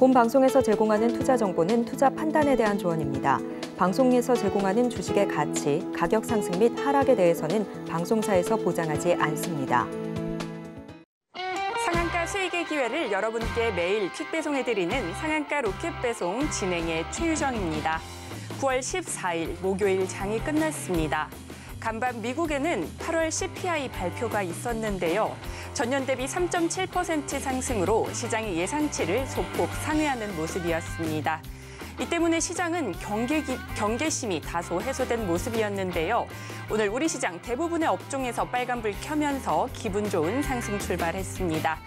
본 방송에서 제공하는 투자 정보는 투자 판단에 대한 조언입니다. 방송에서 제공하는 주식의 가치, 가격 상승 및 하락에 대해서는 방송사에서 보장하지 않습니다. 상한가 수익의 기회를 여러분께 매일 퀵 배송해드리는 상한가 로켓 배송 진행의 최유정입니다. 9월 14일 목요일 장이 끝났습니다. 간밤 미국에는 8월 CPI 발표가 있었는데요. 전년 대비 3.7% 상승으로 시장의 예상치를 소폭 상회하는 모습이었습니다. 이 때문에 시장은 경계, 경계심이 다소 해소된 모습이었는데요. 오늘 우리 시장 대부분의 업종에서 빨간불 켜면서 기분 좋은 상승 출발했습니다.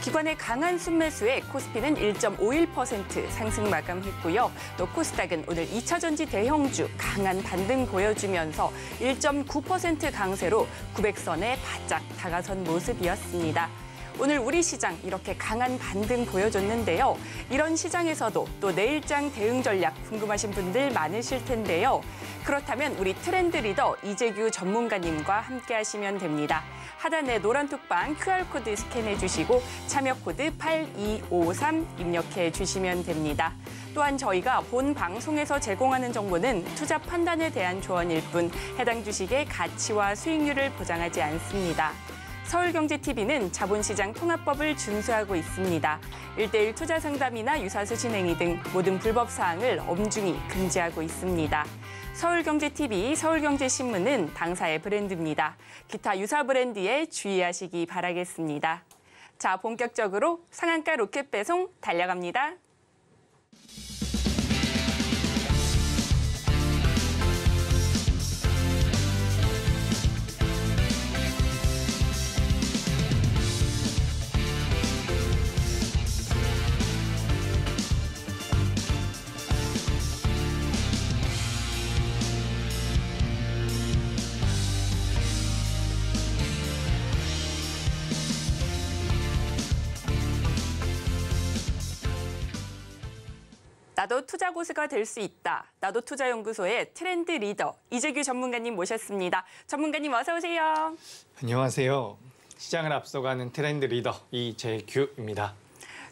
기관의 강한 순매수에 코스피는 1.51% 상승 마감했고요. 또 코스닥은 오늘 2차전지 대형주 강한 반등 보여주면서 1.9% 강세로 900선에 바짝 다가선 모습이었습니다. 오늘 우리 시장 이렇게 강한 반등 보여줬는데요. 이런 시장에서도 또 내일장 대응 전략 궁금하신 분들 많으실 텐데요. 그렇다면 우리 트렌드 리더 이재규 전문가님과 함께 하시면 됩니다. 하단에 노란 톡방 QR코드 스캔해 주시고 참여 코드 8253 입력해 주시면 됩니다. 또한 저희가 본 방송에서 제공하는 정보는 투자 판단에 대한 조언일 뿐 해당 주식의 가치와 수익률을 보장하지 않습니다. 서울경제TV는 자본시장 통합법을 준수하고 있습니다. 1대1 투자 상담이나 유사수 진행이 등 모든 불법 사항을 엄중히 금지하고 있습니다. 서울경제TV, 서울경제신문은 당사의 브랜드입니다. 기타 유사 브랜드에 주의하시기 바라겠습니다. 자, 본격적으로 상한가 로켓 배송 달려갑니다. 나도 투자 고수가 될 수 있다. 나도 투자연구소의 트렌드 리더 이재규 전문가님 모셨습니다. 전문가님 어서 오세요. 안녕하세요. 시장을 앞서가는 트렌드 리더 이재규입니다.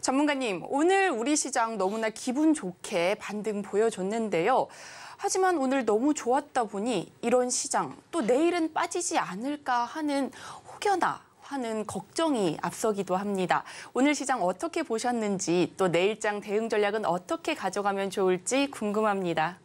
전문가님, 오늘 우리 시장 너무나 기분 좋게 반등 보여줬는데요. 하지만 오늘 너무 좋았다 보니 이런 시장 또 내일은 빠지지 않을까 하는 혹여나 하는 걱정이 앞서기도 합니다. 오늘 시장 어떻게 보셨는지 또 내일장 대응 전략은 어떻게 가져가면 좋을지 궁금합니다.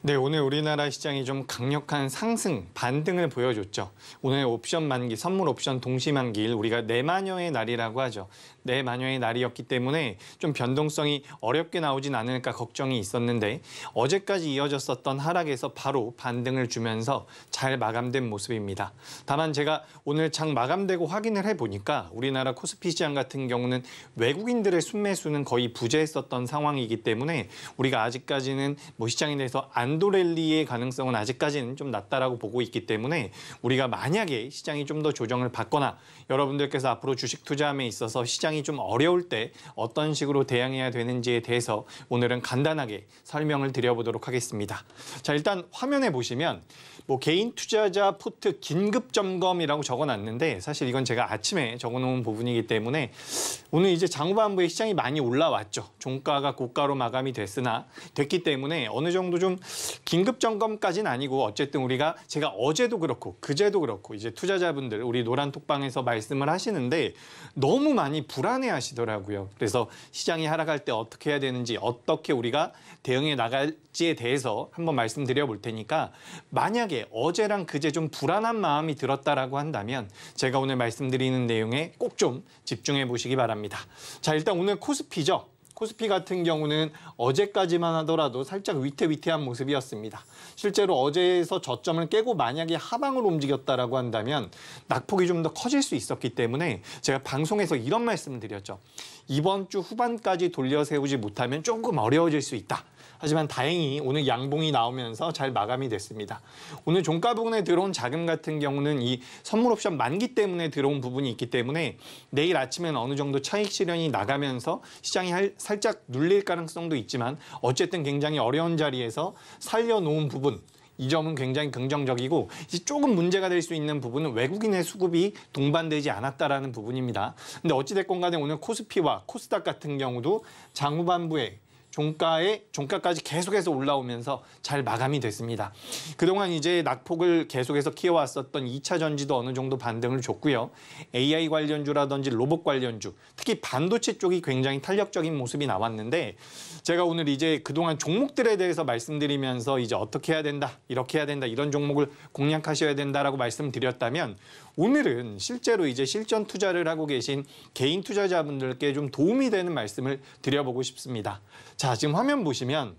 네, 오늘 우리나라 시장이 좀 강력한 상승, 반등을 보여줬죠. 오늘 옵션 만기, 선물 옵션 동시 만기일 우리가 내마녀의 날이라고 하죠. 내마녀의 날이었기 때문에 좀 변동성이 어렵게 나오진 않을까 걱정이 있었는데 어제까지 이어졌었던 하락에서 바로 반등을 주면서 잘 마감된 모습입니다. 다만 제가 오늘 장 마감되고 확인을 해보니까 우리나라 코스피 시장 같은 경우는 외국인들의 순매수는 거의 부재했었던 상황이기 때문에 우리가 아직까지는 뭐 시장에 대해서 안 반도랠리의 가능성은 아직까지는 좀 낮다라고 보고 있기 때문에 우리가 만약에 시장이 좀 더 조정을 받거나 여러분들께서 앞으로 주식 투자함에 있어서 시장이 좀 어려울 때 어떤 식으로 대응해야 되는지에 대해서 오늘은 간단하게 설명을 드려보도록 하겠습니다. 자 일단 화면에 보시면 뭐 개인 투자자 포트 긴급 점검이라고 적어놨는데 사실 이건 제가 아침에 적어놓은 부분이기 때문에 오늘 이제 장후반부에 시장이 많이 올라왔죠. 종가가 고가로 마감이 됐으나 됐기 때문에 어느 정도 좀 긴급 점검까지는 아니고 어쨌든 우리가 제가 어제도 그렇고 그제도 그렇고 이제 투자자분들 우리 노란 톡방에서 말씀을 하시는데 너무 많이 불안해 하시더라고요. 그래서 시장이 하락할 때 어떻게 해야 되는지 어떻게 우리가 대응해 나갈지에 대해서 한번 말씀드려 볼 테니까 만약에 어제랑 그제 좀 불안한 마음이 들었다라고 한다면 제가 오늘 말씀드리는 내용에 꼭 좀 집중해 보시기 바랍니다. 자, 일단 오늘 코스피죠. 코스피 같은 경우는 어제까지만 하더라도 살짝 위태위태한 모습이었습니다. 실제로 어제에서 저점을 깨고 만약에 하방으로 움직였다라고 한다면 낙폭이 좀 더 커질 수 있었기 때문에 제가 방송에서 이런 말씀을 드렸죠. 이번 주 후반까지 돌려 세우지 못하면 조금 어려워질 수 있다. 하지만 다행히 오늘 양봉이 나오면서 잘 마감이 됐습니다. 오늘 종가 부분에 들어온 자금 같은 경우는 이 선물 옵션 만기 때문에 들어온 부분이 있기 때문에 내일 아침엔 어느 정도 차익 실현이 나가면서 시장이 할 살짝 눌릴 가능성도 있지만 어쨌든 굉장히 어려운 자리에서 살려놓은 부분 이 점은 굉장히 긍정적이고 이제 조금 문제가 될 수 있는 부분은 외국인의 수급이 동반되지 않았다라는 부분입니다. 근데 어찌됐건 간에 오늘 코스피와 코스닥 같은 경우도 장후반부에 종가에 종가까지 계속해서 올라오면서 잘 마감이 됐습니다. 그동안 이제 낙폭을 계속해서 키워왔었던 2차 전지도 어느 정도 반등을 줬고요. AI 관련주라든지 로봇 관련주, 특히 반도체 쪽이 굉장히 탄력적인 모습이 나왔는데 제가 오늘 이제 그동안 종목들에 대해서 말씀드리면서 이제 어떻게 해야 된다, 이렇게 해야 된다, 이런 종목을 공략하셔야 된다라고 말씀드렸다면 오늘은 실제로 이제 실전 투자를 하고 계신 개인 투자자분들께 좀 도움이 되는 말씀을 드려보고 싶습니다. 자, 지금 화면 보시면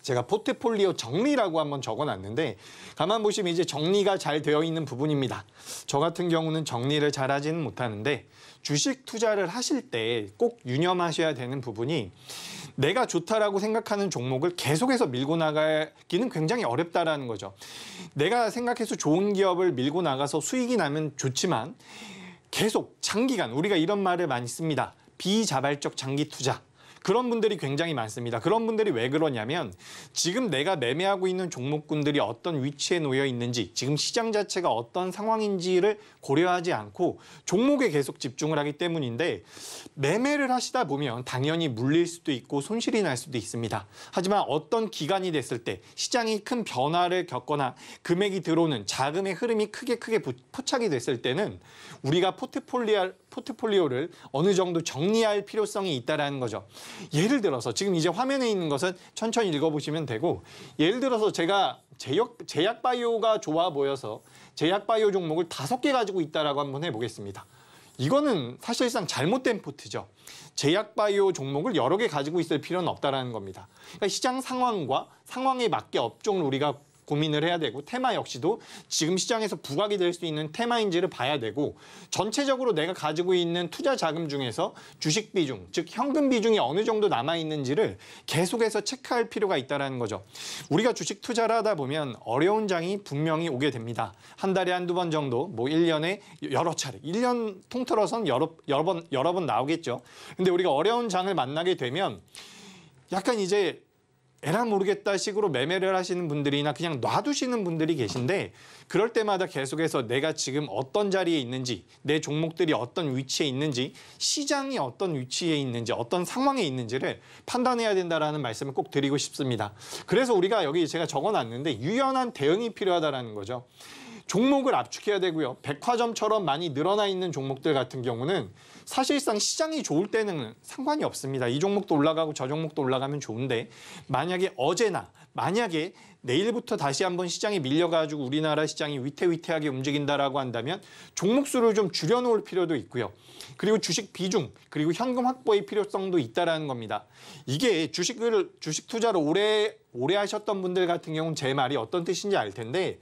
제가 포트폴리오 정리라고 한번 적어놨는데 가만 보시면 이제 정리가 잘 되어 있는 부분입니다. 저 같은 경우는 정리를 잘 하지는 못하는데 주식 투자를 하실 때 꼭 유념하셔야 되는 부분이 내가 좋다라고 생각하는 종목을 계속해서 밀고 나가기는 굉장히 어렵다라는 거죠. 내가 생각해서 좋은 기업을 밀고 나가서 수익이 나면 좋지만 계속 장기간 우리가 이런 말을 많이 씁니다. 비자발적 장기 투자. 그런 분들이 굉장히 많습니다. 그런 분들이 왜 그러냐면 지금 내가 매매하고 있는 종목군들이 어떤 위치에 놓여 있는지 지금 시장 자체가 어떤 상황인지를 고려하지 않고 종목에 계속 집중을 하기 때문인데 매매를 하시다 보면 당연히 물릴 수도 있고 손실이 날 수도 있습니다. 하지만 어떤 기간이 됐을 때 시장이 큰 변화를 겪거나 금액이 들어오는 자금의 흐름이 크게 크게 포착이 됐을 때는 우리가 포트폴리오 포트폴리오를 어느 정도 정리할 필요성이 있다라는 거죠. 예를 들어서 지금 이제 화면에 있는 것은 천천히 읽어보시면 되고 예를 들어서 제가 제약, 제약바이오가 좋아 보여서 제약바이오 종목을 다섯 개 가지고 있다라고 한번 해보겠습니다. 이거는 사실상 잘못된 포트죠. 제약바이오 종목을 여러 개 가지고 있을 필요는 없다라는 겁니다. 그러니까 시장 상황과 상황에 맞게 업종을 우리가 고민을 해야 되고 테마 역시도 지금 시장에서 부각이 될 수 있는 테마인지를 봐야 되고 전체적으로 내가 가지고 있는 투자 자금 중에서 주식 비중, 즉 현금 비중이 어느 정도 남아 있는지를 계속해서 체크할 필요가 있다라는 거죠. 우리가 주식 투자를 하다 보면 어려운 장이 분명히 오게 됩니다. 한 달에 한두 번 정도, 뭐 1년에 여러 차례, 1년 통틀어선 여러, 여러 번 여러 번 나오겠죠. 근데 우리가 어려운 장을 만나게 되면 약간 이제 에라 모르겠다 식으로 매매를 하시는 분들이나 그냥 놔두시는 분들이 계신데 그럴 때마다 계속해서 내가 지금 어떤 자리에 있는지 내 종목들이 어떤 위치에 있는지 시장이 어떤 위치에 있는지 어떤 상황에 있는지를 판단해야 된다라는 말씀을 꼭 드리고 싶습니다. 그래서 우리가 여기 제가 적어놨는데 유연한 대응이 필요하다라는 거죠. 종목을 압축해야 되고요. 백화점처럼 많이 늘어나 있는 종목들 같은 경우는 사실상 시장이 좋을 때는 상관이 없습니다. 이 종목도 올라가고 저 종목도 올라가면 좋은데 만약에 어제나 만약에 내일부터 다시 한번 시장이 밀려가지고 우리나라 시장이 위태위태하게 움직인다라고 한다면 종목 수를 좀 줄여놓을 필요도 있고요. 그리고 주식 비중 그리고 현금 확보의 필요성도 있다라는 겁니다. 이게 주식을 주식 투자를 오래 오래 하셨던 분들 같은 경우는 제 말이 어떤 뜻인지 알 텐데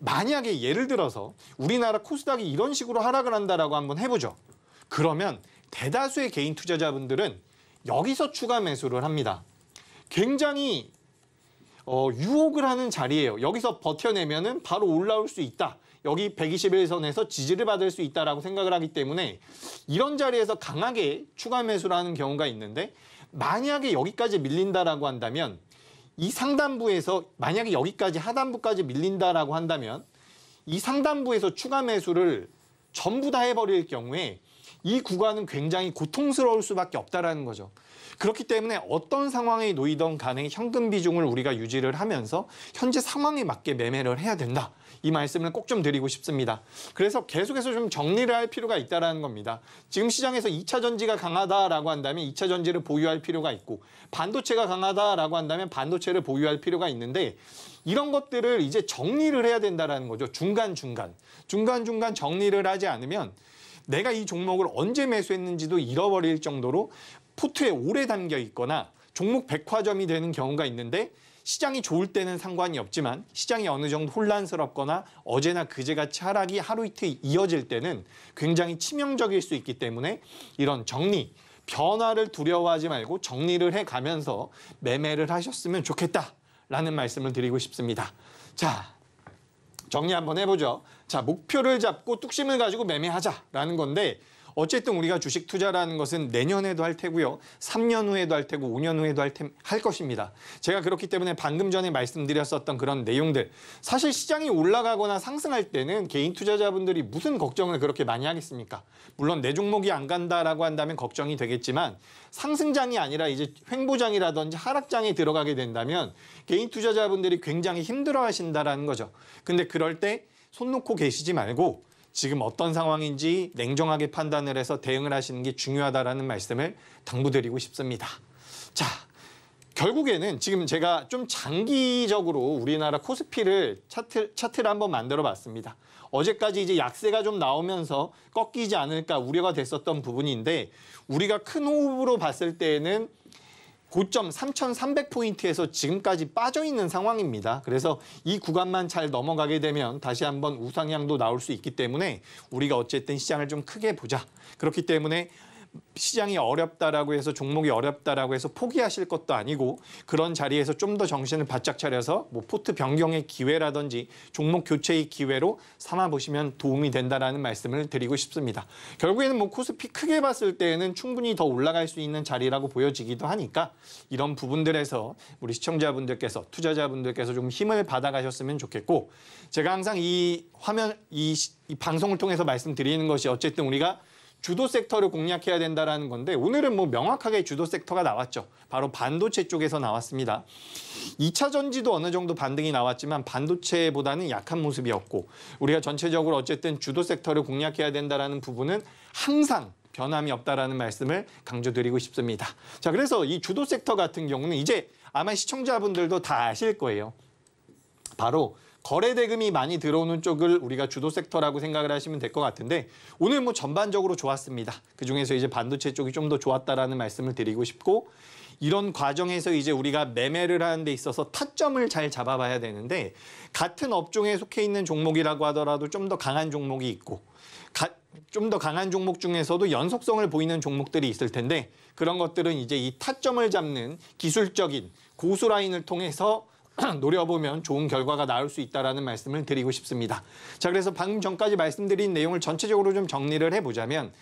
만약에 예를 들어서 우리나라 코스닥이 이런 식으로 하락을 한다라고 한번 해보죠. 그러면 대다수의 개인 투자자분들은 여기서 추가 매수를 합니다. 굉장히 어, 유혹을 하는 자리예요. 여기서 버텨내면은 바로 올라올 수 있다. 여기 121선에서 지지를 받을 수 있다라고 생각을 하기 때문에 이런 자리에서 강하게 추가 매수를 하는 경우가 있는데 만약에 여기까지 밀린다라고 한다면 이 상단부에서 만약에 여기까지 하단부까지 밀린다라고 한다면 이 상단부에서 추가 매수를 전부 다 해버릴 경우에 이 구간은 굉장히 고통스러울 수밖에 없다라는 거죠. 그렇기 때문에 어떤 상황에 놓이던 간에 현금 비중을 우리가 유지를 하면서 현재 상황에 맞게 매매를 해야 된다. 이 말씀을 꼭 좀 드리고 싶습니다. 그래서 계속해서 좀 정리를 할 필요가 있다는 겁니다. 지금 시장에서 2차 전지가 강하다라고 한다면 2차 전지를 보유할 필요가 있고 반도체가 강하다라고 한다면 반도체를 보유할 필요가 있는데 이런 것들을 이제 정리를 해야 된다는 거죠. 중간중간. 중간중간 정리를 하지 않으면 내가 이 종목을 언제 매수했는지도 잃어버릴 정도로 포트에 오래 담겨 있거나 종목 백화점이 되는 경우가 있는데 시장이 좋을 때는 상관이 없지만 시장이 어느 정도 혼란스럽거나 어제나 그제같이 하락이 하루 이틀 이어질 때는 굉장히 치명적일 수 있기 때문에 이런 정리, 변화를 두려워하지 말고 정리를 해가면서 매매를 하셨으면 좋겠다라는 말씀을 드리고 싶습니다. 자, 정리 한번 해보죠. 자, 목표를 잡고 뚝심을 가지고 매매하자라는 건데 어쨌든 우리가 주식 투자라는 것은 내년에도 할 테고요. 3년 후에도 할 테고 5년 후에도 할, 테, 할 것입니다. 제가 그렇기 때문에 방금 전에 말씀드렸었던 그런 내용들 사실 시장이 올라가거나 상승할 때는 개인 투자자분들이 무슨 걱정을 그렇게 많이 하겠습니까? 물론 내 종목이 안 간다라고 한다면 걱정이 되겠지만 상승장이 아니라 이제 횡보장이라든지 하락장에 들어가게 된다면 개인 투자자분들이 굉장히 힘들어 하신다라는 거죠. 근데 그럴 때 손 놓고 계시지 말고 지금 어떤 상황인지 냉정하게 판단을 해서 대응을 하시는 게 중요하다라는 말씀을 당부드리고 싶습니다. 자, 결국에는 지금 제가 좀 장기적으로 우리나라 코스피를 차트, 차트를 한번 만들어 봤습니다. 어제까지 이제 약세가 좀 나오면서 꺾이지 않을까 우려가 됐었던 부분인데 우리가 큰 호흡으로 봤을 때에는 고점 3,300포인트에서 지금까지 빠져있는 상황입니다. 그래서 이 구간만 잘 넘어가게 되면 다시 한번 우상향도 나올 수 있기 때문에 우리가 어쨌든 시장을 좀 크게 보자. 그렇기 때문에 시장이 어렵다라고 해서 종목이 어렵다라고 해서 포기하실 것도 아니고 그런 자리에서 좀 더 정신을 바짝 차려서 뭐 포트 변경의 기회라든지 종목 교체의 기회로 삼아 보시면 도움이 된다라는 말씀을 드리고 싶습니다. 결국에는 뭐 코스피 크게 봤을 때에는 충분히 더 올라갈 수 있는 자리라고 보여지기도 하니까 이런 부분들에서 우리 시청자분들께서 투자자분들께서 좀 힘을 받아 가셨으면 좋겠고 제가 항상 이 화면 이, 이 방송을 통해서 말씀드리는 것이 어쨌든 우리가 주도 섹터를 공략해야 된다는 건데 오늘은 뭐 명확하게 주도 섹터가 나왔죠. 바로 반도체 쪽에서 나왔습니다. 2차 전지도 어느 정도 반등이 나왔지만 반도체보다는 약한 모습이었고 우리가 전체적으로 어쨌든 주도 섹터를 공략해야 된다는 부분은 항상 변함이 없다라는 말씀을 강조드리고 싶습니다. 자, 그래서 이 주도 섹터 같은 경우는 이제 아마 시청자분들도 다 아실 거예요. 바로 거래 대금이 많이 들어오는 쪽을 우리가 주도 섹터라고 생각을 하시면 될 것 같은데 오늘 뭐 전반적으로 좋았습니다. 그중에서 이제 반도체 쪽이 좀 더 좋았다라는 말씀을 드리고 싶고 이런 과정에서 이제 우리가 매매를 하는 데 있어서 타점을 잘 잡아봐야 되는데 같은 업종에 속해 있는 종목이라고 하더라도 좀 더 강한 종목이 있고 좀 더 강한 종목 중에서도 연속성을 보이는 종목들이 있을 텐데 그런 것들은 이제 이 타점을 잡는 기술적인 고수 라인을 통해서 노려보면 좋은 결과가 나올 수 있다는 말씀을 드리고 싶습니다. 자, 그래서 방금 전까지 말씀드린 내용을 전체적으로 좀 정리를 해보자면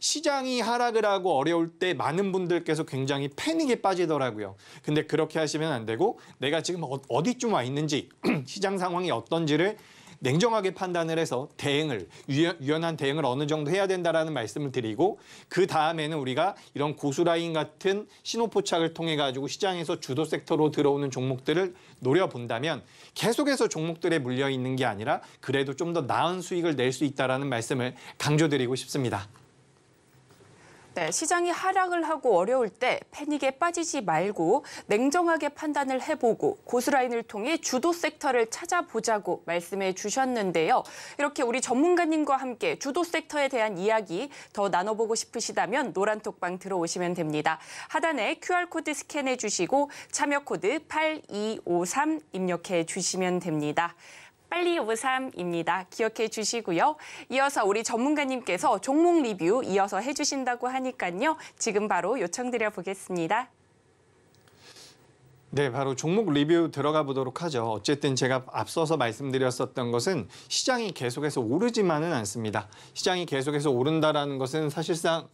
시장이 하락을 하고 어려울 때 많은 분들께서 굉장히 패닉에 빠지더라고요. 근데 그렇게 하시면 안 되고 내가 지금 어, 어디쯤 와 있는지 시장 상황이 어떤지를 냉정하게 판단을 해서 대응을 유연, 한 대응을 어느 정도 해야 된다라는 말씀을 드리고 그 다음에는 우리가 이런 고수라인 같은 신호포착을 통해 가지고 시장에서 주도 섹터로 들어오는 종목들을 노려본다면 계속해서 종목들에 물려 있는 게 아니라 그래도 좀 더 나은 수익을 낼 수 있다라는 말씀을 강조드리고 싶습니다. 네, 시장이 하락을 하고 어려울 때 패닉에 빠지지 말고 냉정하게 판단을 해보고 고스라인을 통해 주도 섹터를 찾아보자고 말씀해 주셨는데요. 이렇게 우리 전문가님과 함께 주도 섹터에 대한 이야기 더 나눠보고 싶으시다면 노란톡방 들어오시면 됩니다. 하단에 QR코드 스캔해 주시고 참여코드 8253 입력해 주시면 됩니다. 빨리 우삼입니다 기억해 주시고요. 이어서 우리 전문가님께서 종목 리뷰 이어서 해주신다고 하니까요. 지금 바로 요청드려 보겠습니다. 네, 바로 종목 리뷰 들어가 보도록 하죠. 어쨌든 제가 앞서서 말씀드렸었던 것은 시장이 계속해서 오르지만은 않습니다. 시장이 계속해서 오른다라는 것은 사실상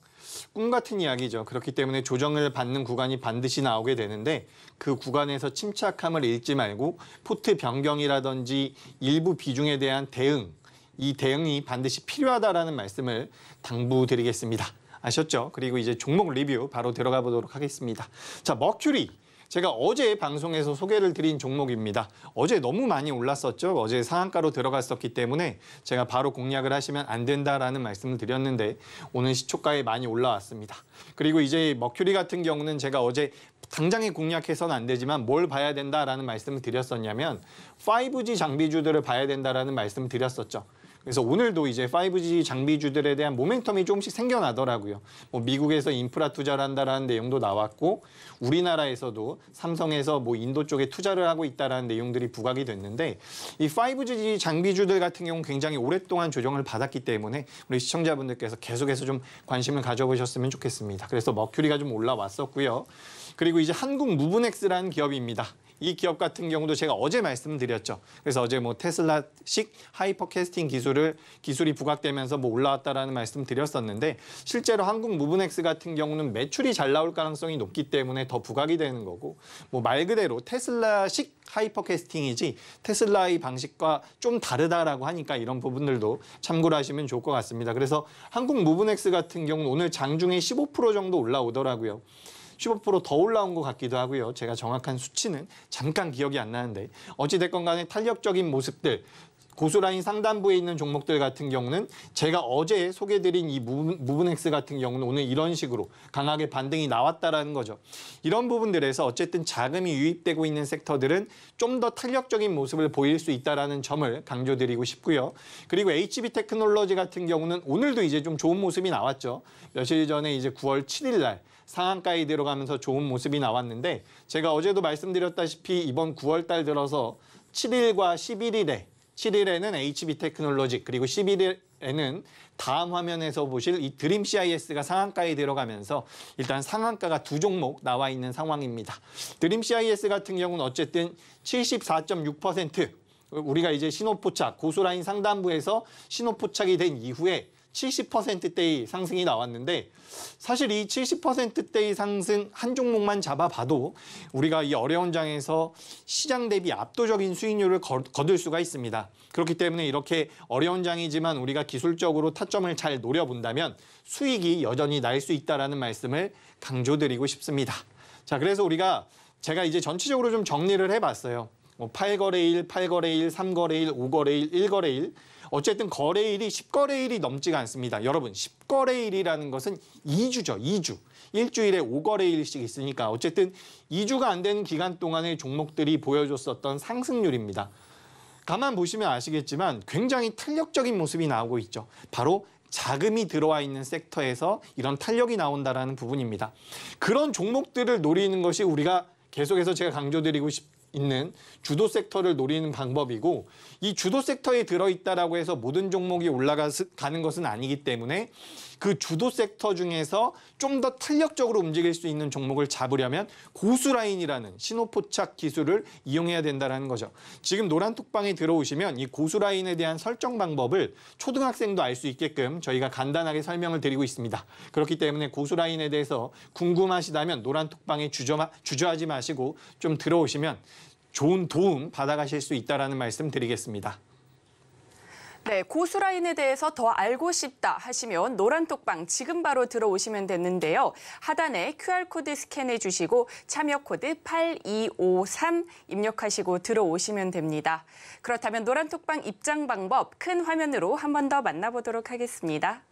꿈 같은 이야기죠. 그렇기 때문에 조정을 받는 구간이 반드시 나오게 되는데 그 구간에서 침착함을 잃지 말고 포트 변경이라든지 일부 비중에 대한 대응, 이 대응이 반드시 필요하다라는 말씀을 당부드리겠습니다. 아셨죠? 그리고 이제 종목 리뷰 바로 들어가 보도록 하겠습니다. 자, 머큐리. 제가 어제 방송에서 소개를 드린 종목입니다. 어제 너무 많이 올랐었죠. 어제 상한가로 들어갔었기 때문에 제가 바로 공략을 하시면 안 된다라는 말씀을 드렸는데 오늘 시초가에 많이 올라왔습니다. 그리고 이제 머큐리 같은 경우는 제가 어제 당장에 공략해서는 안 되지만 뭘 봐야 된다라는 말씀을 드렸었냐면 5G 장비주들을 봐야 된다라는 말씀을 드렸었죠. 그래서 오늘도 이제 5G 장비주들에 대한 모멘텀이 조금씩 생겨나더라고요. 뭐 미국에서 인프라 투자를 한다라는 내용도 나왔고 우리나라에서도 삼성에서 뭐 인도 쪽에 투자를 하고 있다라는 내용들이 부각이 됐는데 이 5G 장비주들 같은 경우는 굉장히 오랫동안 조정을 받았기 때문에 우리 시청자분들께서 계속해서 좀 관심을 가져보셨으면 좋겠습니다. 그래서 머큐리가 좀 올라왔었고요. 그리고 이제 한국 무브넥스라는 기업입니다. 이 기업 같은 경우도 제가 어제 말씀드렸죠. 그래서 어제 뭐 테슬라식 하이퍼 캐스팅 기술을 기술이 부각되면서 뭐 올라왔다라는 말씀 드렸었는데 실제로 한국 무브넥스 같은 경우는 매출이 잘 나올 가능성이 높기 때문에 더 부각이 되는 거고 뭐 말 그대로 테슬라식 하이퍼 캐스팅이지 테슬라의 방식과 좀 다르다라고 하니까 이런 부분들도 참고를 하시면 좋을 것 같습니다. 그래서 한국 무브넥스 같은 경우는 오늘 장중에 15% 정도 올라오더라고요. 15%더 올라온 것 같기도 하고요. 제가 정확한 수치는 잠깐 기억이 안 나는데 어찌됐건 간에 탄력적인 모습들 고수라인 상단부에 있는 종목들 같은 경우는 제가 어제 소개드린 이무브넥스 같은 경우는 오늘 이런 식으로 강하게 반등이 나왔다라는 거죠. 이런 부분들에서 어쨌든 자금이 유입되고 있는 섹터들은 좀 더 탄력적인 모습을 보일 수 있다라는 점을 강조드리고 싶고요. 그리고 HB 테크놀로지 같은 경우는 오늘도 이제 좀 좋은 모습이 나왔죠. 며칠 전에 이제 9월 7일 날 상한가에 들어가면서 좋은 모습이 나왔는데 제가 어제도 말씀드렸다시피 이번 9월 달 들어서 7일과 11일에 7일에는 HB 테크놀로지 그리고 11일에는 다음 화면에서 보실 이 드림 CIS가 상한가에 들어가면서 일단 상한가가 두 종목 나와 있는 상황입니다. 드림 CIS 같은 경우는 어쨌든 74.6% 우리가 이제 신호포착, 고소라인 상단부에서 신호포착이 된 이후에 70%대의 상승이 나왔는데 사실 이 70%대의 상승 한 종목만 잡아봐도 우리가 이 어려운 장에서 시장 대비 압도적인 수익률을 거둘 수가 있습니다. 그렇기 때문에 이렇게 어려운 장이지만 우리가 기술적으로 타점을 잘 노려본다면 수익이 여전히 날 수 있다는 말씀을 강조드리고 싶습니다. 자, 그래서 우리가 제가 이제 전체적으로 좀 정리를 해봤어요. 뭐 8거래일, 8거래일, 3거래일, 5거래일, 1거래일 어쨌든 거래일이 10거래일이 넘지가 않습니다. 여러분 10거래일이라는 것은 2주죠. 2주. 일주일에 5거래일씩 있으니까 어쨌든 2주가 안 되는 기간 동안의 종목들이 보여줬었던 상승률입니다. 가만 보시면 아시겠지만 굉장히 탄력적인 모습이 나오고 있죠. 바로 자금이 들어와 있는 섹터에서 이런 탄력이 나온다라는 부분입니다. 그런 종목들을 노리는 것이 우리가 계속해서 제가 강조드리고 싶 있는 주도 섹터를 노리는 방법이고 이 주도 섹터에 들어있다라고 해서 모든 종목이 올라가는 것은 아니기 때문에 그 주도 섹터 중에서 좀 더 탄력적으로 움직일 수 있는 종목을 잡으려면 고수 라인이라는 신호 포착 기술을 이용해야 된다는 거죠. 지금 노란 톡방에 들어오시면 이 고수 라인에 대한 설정 방법을 초등학생도 알 수 있게끔 저희가 간단하게 설명을 드리고 있습니다. 그렇기 때문에 고수 라인에 대해서 궁금하시다면 노란 톡방에 주저, 주저하지 마시고 좀 들어오시면 좋은 도움 받아가실 수 있다는 말씀 드리겠습니다. 네, 고수라인에 대해서 더 알고 싶다 하시면 노란톡방 지금 바로 들어오시면 되는데요. 하단에 QR코드 스캔해 주시고 참여 코드 8253 입력하시고 들어오시면 됩니다. 그렇다면 노란톡방 입장 방법 큰 화면으로 한 번 더 만나보도록 하겠습니다.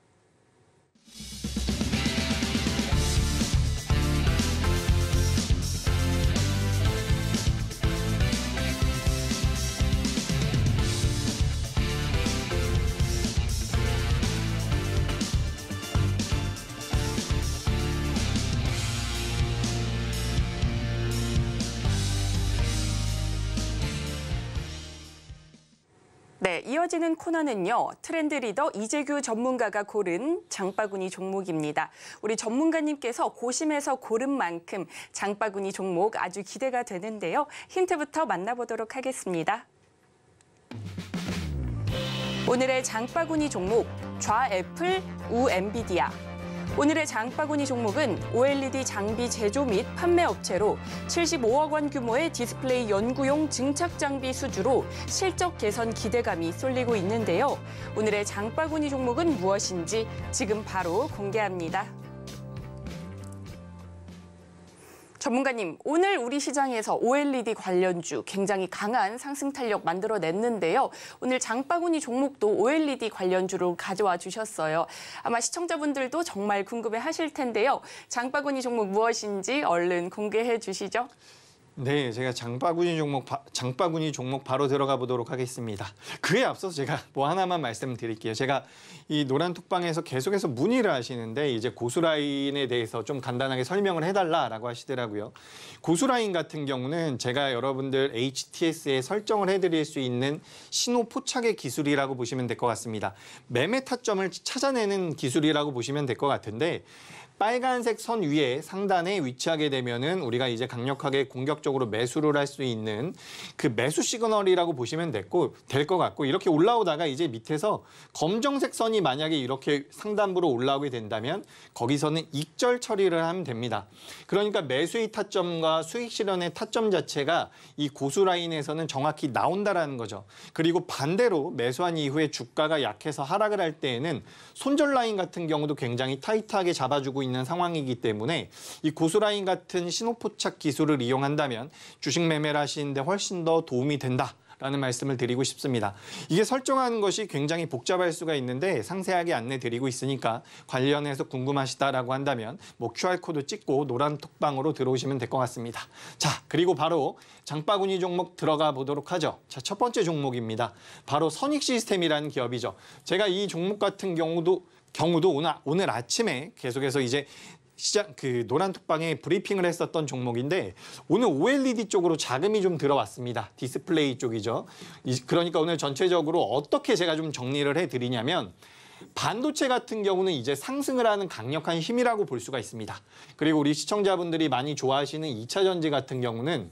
네, 이어지는 코너는요. 트렌드 리더 이재규 전문가가 고른 장바구니 종목입니다. 우리 전문가님께서 고심해서 고른 만큼 장바구니 종목 아주 기대가 되는데요. 힌트부터 만나보도록 하겠습니다. 오늘의 장바구니 종목 좌애플, 우엔비디아, 오늘의 장바구니 종목은 OLED 장비 제조 및 판매 업체로 75억 원 규모의 디스플레이 연구용 증착 장비 수주로 실적 개선 기대감이 쏠리고 있는데요. 오늘의 장바구니 종목은 무엇인지 지금 바로 공개합니다. 전문가님, 오늘 우리 시장에서 OLED 관련주 굉장히 강한 상승 탄력 만들어냈는데요. 오늘 장바구니 종목도 OLED 관련주로 가져와 주셨어요. 아마 시청자분들도 정말 궁금해 하실 텐데요. 장바구니 종목 무엇인지 얼른 공개해 주시죠. 네, 제가 장바구니 종목 장바구니 종목 바로 들어가 보도록 하겠습니다. 그에 앞서서 제가 뭐 하나만 말씀드릴게요. 제가 이 노란 톡방에서 계속해서 문의를 하시는데 이제 고수라인에 대해서 좀 간단하게 설명을 해달라라고 하시더라고요. 고수라인 같은 경우는 제가 여러분들 HTS에 설정을 해드릴 수 있는 신호 포착의 기술이라고 보시면 될 것 같습니다. 매매 타점을 찾아내는 기술이라고 보시면 될 것 같은데 빨간색 선 위에 상단에 위치하게 되면은 우리가 이제 강력하게 공격적으로 매수를 할 수 있는 그 매수 시그널이라고 보시면 됐고 될 것 같고 이렇게 올라오다가 이제 밑에서 검정색 선이 만약에 이렇게 상단부로 올라오게 된다면 거기서는 익절 처리를 하면 됩니다. 그러니까 매수의 타점과 수익 실현의 타점 자체가 이 고수 라인에서는 정확히 나온다라는 거죠. 그리고 반대로 매수한 이후에 주가가 약해서 하락을 할 때에는 손절 라인 같은 경우도 굉장히 타이트하게 잡아주고 있는 있는 상황이기 때문에 이 고수라인 같은 신호포착 기술을 이용한다면 주식 매매를 하시는데 훨씬 더 도움이 된다. 라는 말씀을 드리고 싶습니다. 이게 설정하는 것이 굉장히 복잡할 수가 있는데 상세하게 안내 드리고 있으니까 관련해서 궁금하시다라고 한다면 뭐 QR코드 찍고 노란 톡방으로 들어오시면 될 것 같습니다. 자, 그리고 바로 장바구니 종목 들어가 보도록 하죠. 자, 첫 번째 종목입니다. 바로 선익 시스템이라는 기업이죠. 제가 이 종목 같은 경우도 경우도 오늘, 오늘 아침에 계속해서 이제 시장 그 노란 톡방에 브리핑을 했었던 종목인데 오늘 OLED 쪽으로 자금이 좀 들어왔습니다. 디스플레이 쪽이죠. 그러니까 오늘 전체적으로 어떻게 제가 좀 정리를 해드리냐면 반도체 같은 경우는 이제 상승을 하는 강력한 힘이라고 볼 수가 있습니다. 그리고 우리 시청자분들이 많이 좋아하시는 2차 전지 같은 경우는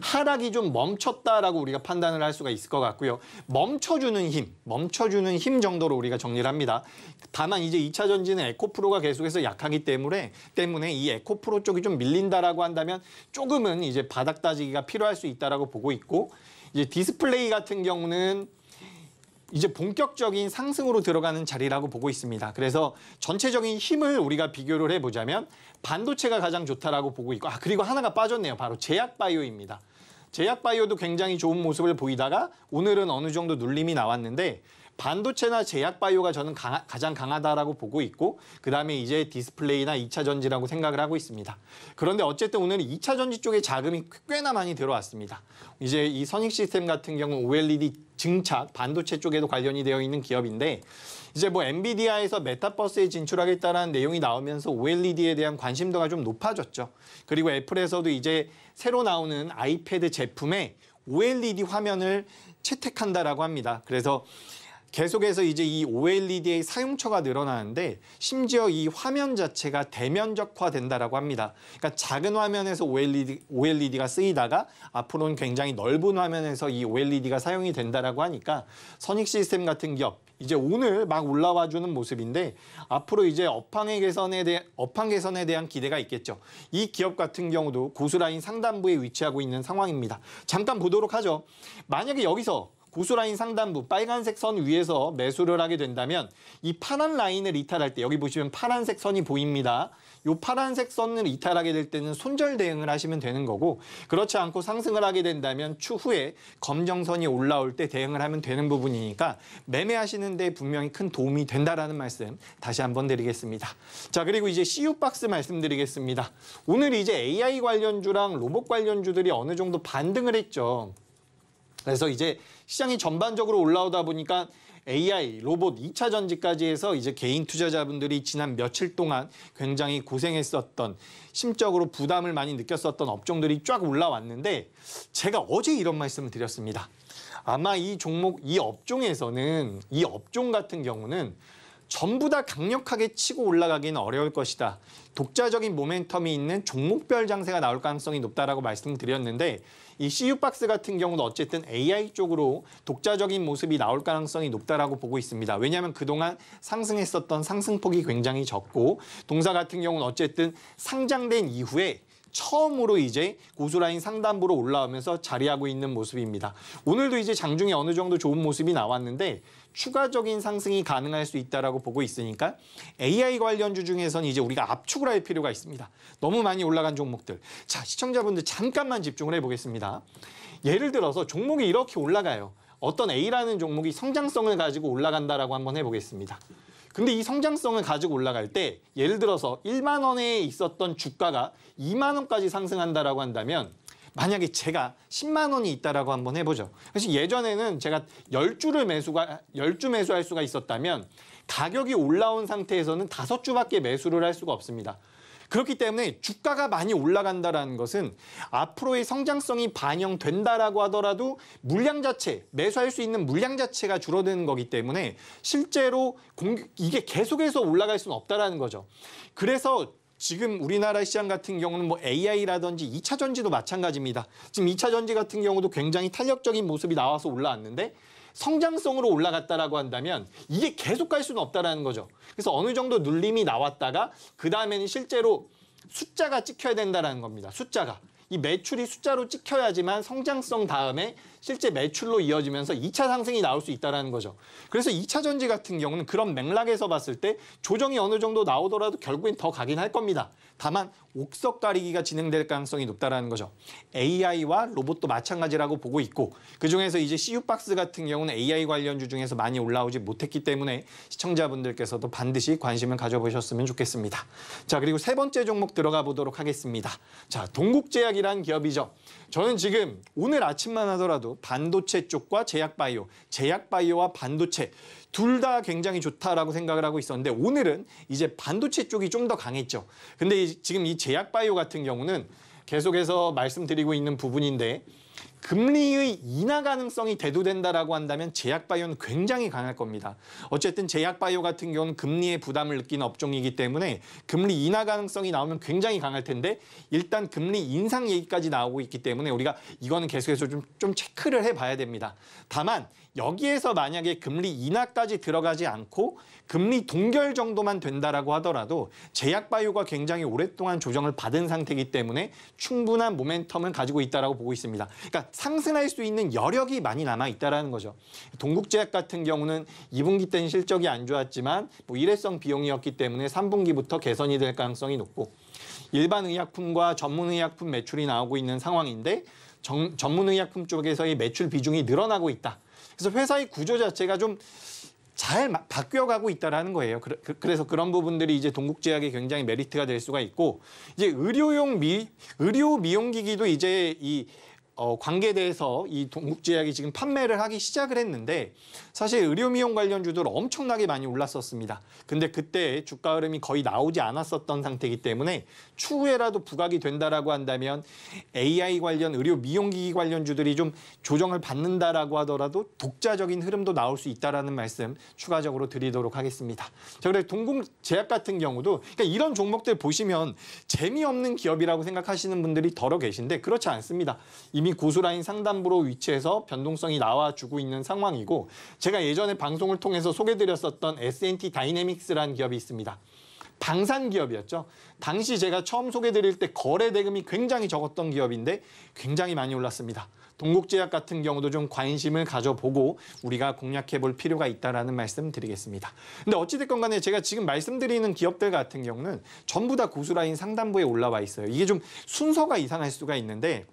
하락이 좀 멈췄다라고 우리가 판단을 할 수가 있을 것 같고요. 멈춰주는 힘, 멈춰주는 힘 정도로 우리가 정리를 합니다. 다만 이제 2차 전지는 에코프로가 계속해서 약하기 때문에 때문에 이 에코프로 쪽이 좀 밀린다라고 한다면 조금은 이제 바닥 따지기가 필요할 수 있다라고 보고 있고 이제 디스플레이 같은 경우는 이제 본격적인 상승으로 들어가는 자리라고 보고 있습니다. 그래서 전체적인 힘을 우리가 비교를 해보자면 반도체가 가장 좋다라고 보고 있고 아 그리고 하나가 빠졌네요. 바로 제약바이오입니다. 제약바이오도 굉장히 좋은 모습을 보이다가 오늘은 어느 정도 눌림이 나왔는데 반도체나 제약바이오가 저는 강하, 가장 강하다라고 보고 있고 그다음에 이제 디스플레이나 2차 전지라고 생각을 하고 있습니다. 그런데 어쨌든 오늘 2차 전지 쪽에 자금이 꽤나 많이 들어왔습니다. 이제 이 선익 시스템 같은 경우 OLED 증착, 반도체 쪽에도 관련이 되어 있는 기업인데 이제 뭐 엔비디아에서 메타버스에 진출하겠다는 내용이 나오면서 OLED에 대한 관심도가 좀 높아졌죠. 그리고 애플에서도 이제 새로 나오는 아이패드 제품에 OLED 화면을 채택한다라고 합니다. 그래서 계속해서 이제 이 OLED의 사용처가 늘어나는데 심지어 이 화면 자체가 대면적화된다라고 합니다. 그러니까 작은 화면에서 OLED, OLED가 쓰이다가 앞으로는 굉장히 넓은 화면에서 이 OLED가 사용이 된다라고 하니까 선익 시스템 같은 기업 이제 오늘 막 올라와 주는 모습인데 앞으로 이제 업황의 개선에 대한 업황 개선에 대한 기대가 있겠죠. 이 기업 같은 경우도 고수라인 상단부에 위치하고 있는 상황입니다. 잠깐 보도록 하죠. 만약에 여기서 보수 라인 상단부 빨간색 선 위에서 매수를 하게 된다면 이 파란 라인을 이탈할 때 여기 보시면 파란색 선이 보입니다. 이 파란색 선을 이탈하게 될 때는 손절 대응을 하시면 되는 거고 그렇지 않고 상승을 하게 된다면 추후에 검정선이 올라올 때 대응을 하면 되는 부분이니까 매매하시는데 분명히 큰 도움이 된다라는 말씀 다시 한번 드리겠습니다. 자 그리고 이제 CU박스 말씀드리겠습니다. 오늘 이제 AI 관련주랑 로봇 관련주들이 어느 정도 반등을 했죠. 그래서 이제 시장이 전반적으로 올라오다 보니까 AI, 로봇, 2차 전지까지 해서 이제 개인 투자자분들이 지난 며칠 동안 굉장히 고생했었던 심적으로 부담을 많이 느꼈었던 업종들이 쫙 올라왔는데 제가 어제 이런 말씀을 드렸습니다. 아마 이 종목, 이 업종에서는 이 업종 같은 경우는 전부 다 강력하게 치고 올라가기는 어려울 것이다. 독자적인 모멘텀이 있는 종목별 장세가 나올 가능성이 높다라고 말씀드렸는데 이 CU 박스 같은 경우도 어쨌든 AI 쪽으로 독자적인 모습이 나올 가능성이 높다라고 보고 있습니다. 왜냐하면 그동안 상승했었던 상승폭이 굉장히 적고 동사 같은 경우는 어쨌든 상장된 이후에 처음으로 이제 고수라인 상단부로 올라오면서 자리하고 있는 모습입니다. 오늘도 이제 장중에 어느 정도 좋은 모습이 나왔는데 추가적인 상승이 가능할 수 있다라고 보고 있으니까 AI 관련주 중에선 이제 우리가 압축을 할 필요가 있습니다. 너무 많이 올라간 종목들. 자, 시청자분들 잠깐만 집중을 해 보겠습니다. 예를 들어서 종목이 이렇게 올라가요. 어떤 A라는 종목이 성장성을 가지고 올라간다라고 한번 해 보겠습니다. 근데 이 성장성을 가지고 올라갈 때 예를 들어서 1만 원에 있었던 주가가 2만 원까지 상승한다라고 한다면 만약에 제가 10만 원이 있다라고 한번 해보죠. 사실 예전에는 제가 10주를 매수가 10주 매수할 수가 있었다면 가격이 올라온 상태에서는 5주밖에 매수를 할 수가 없습니다. 그렇기 때문에 주가가 많이 올라간다라는 것은 앞으로의 성장성이 반영된다라고 하더라도 물량 자체, 매수할 수 있는 물량 자체가 줄어드는 거기 때문에 실제로 공격, 이게 계속해서 올라갈 수는 없다라는 거죠. 그래서 지금 우리나라 시장 같은 경우는 뭐 AI라든지 2차 전지도 마찬가지입니다. 지금 2차 전지 같은 경우도 굉장히 탄력적인 모습이 나와서 올라왔는데 성장성으로 올라갔다라고 한다면 이게 계속 갈 수는 없다라는 거죠. 그래서 어느 정도 눌림이 나왔다가 그 다음에는 실제로 숫자가 찍혀야 된다라는 겁니다. 숫자가. 이 매출이 숫자로 찍혀야지만 성장성 다음에 실제 매출로 이어지면서 2차 상승이 나올 수 있다는 거죠. 그래서 2차 전지 같은 경우는 그런 맥락에서 봤을 때 조정이 어느 정도 나오더라도 결국엔 더 가긴 할 겁니다. 다만 옥석 가리기가 진행될 가능성이 높다라는 거죠. AI와 로봇도 마찬가지라고 보고 있고 그중에서 이제 CU박스 같은 경우는 AI 관련주 중에서 많이 올라오지 못했기 때문에 시청자분들께서도 반드시 관심을 가져보셨으면 좋겠습니다. 자 그리고 세 번째 종목 들어가 보도록 하겠습니다. 자 동국제약이란 기업이죠. 저는 지금 오늘 아침만 하더라도 하더라도 반도체 쪽과 제약바이오, 제약바이오와 반도체 둘 다 굉장히 좋다라고 생각을 하고 있었는데 오늘은 이제 반도체 쪽이 좀 더 강했죠. 근데 이, 지금 이 제약바이오 같은 경우는 계속해서 말씀드리고 있는 부분인데 금리의 인하 가능성이 대두된다라고 한다면 제약바이오는 굉장히 강할 겁니다. 어쨌든 제약바이오 같은 경우는 금리의 부담을 느낀 업종이기 때문에 금리 인하 가능성이 나오면 굉장히 강할 텐데 일단 금리 인상 얘기까지 나오고 있기 때문에 우리가 이거는 계속해서 좀, 좀 체크를 해봐야 됩니다. 다만 여기에서 만약에 금리 인하까지 들어가지 않고 금리 동결 정도만 된다라고 하더라도 제약바이오가 굉장히 오랫동안 조정을 받은 상태이기 때문에 충분한 모멘텀을 가지고 있다라고 보고 있습니다. 그러니까 상승할 수 있는 여력이 많이 남아 있다라는 거죠. 동국제약 같은 경우는 2분기 때는 실적이 안 좋았지만 뭐 일회성 비용이었기 때문에 3분기부터 개선이 될 가능성이 높고 일반 의약품과 전문 의약품 매출이 나오고 있는 상황인데 정, 전문 의약품 쪽에서의 매출 비중이 늘어나고 있다. 그래서 회사의 구조 자체가 좀 잘 바뀌어가고 있다라는 거예요. 그, 그래서 그런 부분들이 이제 동국제약에 굉장히 메리트가 될 수가 있고 이제 의료용 미 의료 미용기기도 이제 이 어, 관계에 대해서 이 동국제약이 지금 판매를 하기 시작을 했는데 사실 의료미용 관련 주들 엄청나게 많이 올랐었습니다. 근데 그때 주가 흐름이 거의 나오지 않았었던 상태이기 때문에 추후에라도 부각이 된다라고 한다면 AI 관련 의료미용기기 관련 주들이 좀 조정을 받는다라고 하더라도 독자적인 흐름도 나올 수 있다라는 말씀 추가적으로 드리도록 하겠습니다. 자, 그래 동국제약 같은 경우도 그러니까 이런 종목들 보시면 재미없는 기업이라고 생각하시는 분들이 더러 계신데 그렇지 않습니다. 이미 이미 고수라인 상단부로 위치해서 변동성이 나와주고 있는 상황이고 제가 예전에 방송을 통해서 소개드렸었던 S&T 다이내믹스라는 기업이 있습니다. 방산 기업이었죠. 당시 제가 처음 소개드릴 때 거래 대금이 굉장히 적었던 기업인데 굉장히 많이 올랐습니다. 동국제약 같은 경우도 좀 관심을 가져보고 우리가 공략해 볼 필요가 있다라는 말씀 드리겠습니다. 근데 어찌됐건 간에 제가 지금 말씀드리는 기업들 같은 경우는 전부 다 고수라인 상단부에 올라와 있어요. 이게 좀 순서가 이상할 수가 있는데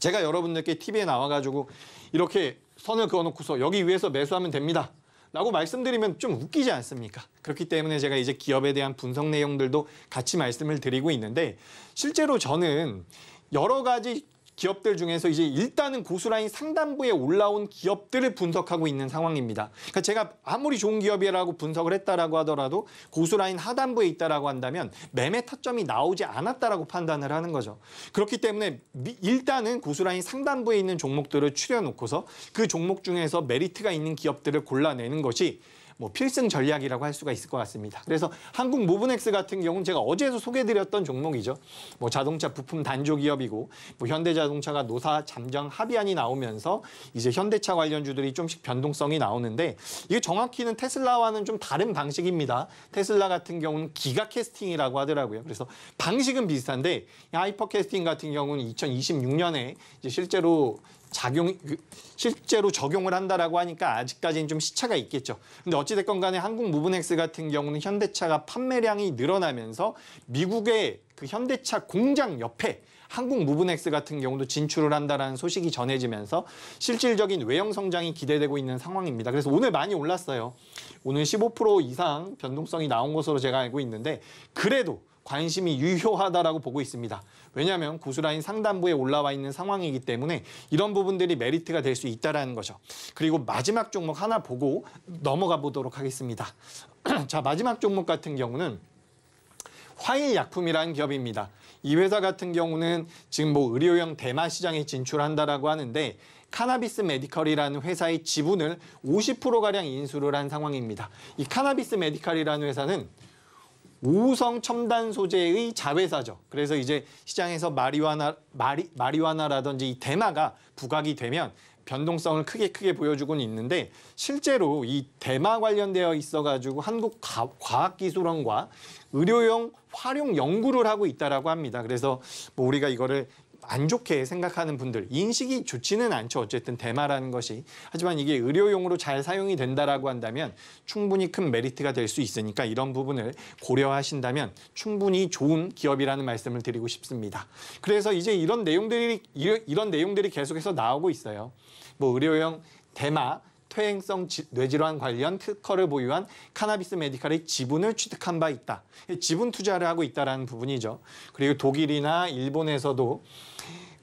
제가 여러분들께 TV에 나와가지고 이렇게 선을 그어놓고서 여기 위에서 매수하면 됩니다. 라고 말씀드리면 좀 웃기지 않습니까? 그렇기 때문에 제가 이제 기업에 대한 분석 내용들도 같이 말씀을 드리고 있는데 실제로 저는 여러 가지 기업들 중에서 이제 일단은 고수라인 상단부에 올라온 기업들을 분석하고 있는 상황입니다. 그러니까 제가 아무리 좋은 기업이라고 분석을 했다라고 하더라도 고수라인 하단부에 있다라고 한다면 매매 타점이 나오지 않았다라고 판단을 하는 거죠. 그렇기 때문에 일단은 고수라인 상단부에 있는 종목들을 추려놓고서 그 종목 중에서 메리트가 있는 기업들을 골라내는 것이 뭐 필승 전략이라고 할 수가 있을 것 같습니다. 그래서 한국 모브넥스 같은 경우는 제가 어제도 소개드렸던 해 종목이죠. 뭐 자동차 부품 단조 기업이고 뭐 현대자동차가 노사 잠정 합의안이 나오면서 이제 현대차 관련주들이 좀씩 변동성이 나오는데 이게 정확히는 테슬라와는 좀 다른 방식입니다. 테슬라 같은 경우는 기가 캐스팅이라고 하더라고요. 그래서 방식은 비슷한데 하이퍼 캐스팅 같은 경우는 2026년에 실제로 작용 그 실제로 적용을 한다라고 하니까 아직까지는 좀 시차가 있겠죠. 근데 어찌 됐건 간에 한국 무브넥스 같은 경우는 현대차가 판매량이 늘어나면서 미국의 그 현대차 공장 옆에 한국 무브넥스 같은 경우도 진출을 한다라는 소식이 전해지면서 실질적인 외형 성장이 기대되고 있는 상황입니다. 그래서 오늘 많이 올랐어요. 오늘 15% 이상 변동성이 나온 것으로 제가 알고 있는데 그래도 관심이 유효하다라고 보고 있습니다. 왜냐하면 구수라인 상단부에 올라와 있는 상황이기 때문에 이런 부분들이 메리트가 될 수 있다라는 거죠. 그리고 마지막 종목 하나 보고 넘어가 보도록 하겠습니다. 자, 마지막 종목 같은 경우는 화일약품이라는 기업입니다. 이 회사 같은 경우는 지금 뭐 의료용 대마 시장에 진출한다라고 하는데 카나비스 메디컬이라는 회사의 지분을 50%가량 인수를 한 상황입니다. 이 카나비스 메디컬이라는 회사는 우성 첨단 소재의 자회사죠. 그래서 이제 시장에서 마리화나 마리, 마리화나라든지 이 대마가 부각이 되면 변동성을 크게 크게 보여주고는 있는데 실제로 이 대마 관련되어 있어가지고 한국 과학기술원과 의료용 활용 연구를 하고 있다라고 합니다. 그래서 뭐 우리가 이거를 안 좋게 생각하는 분들 인식이 좋지는 않죠. 어쨌든 대마라는 것이. 하지만 이게 의료용으로 잘 사용이 된다라고 한다면 충분히 큰 메리트가 될 수 있으니까 이런 부분을 고려하신다면 충분히 좋은 기업이라는 말씀을 드리고 싶습니다. 그래서 이제 이런 내용들이 이런 내용들이 계속해서 나오고 있어요. 뭐 의료용 대마 퇴행성 뇌질환 관련 특허를 보유한 카나비스 메디칼의 지분을 취득한 바 있다. 지분 투자를 하고 있다라는 부분이죠. 그리고 독일이나 일본에서도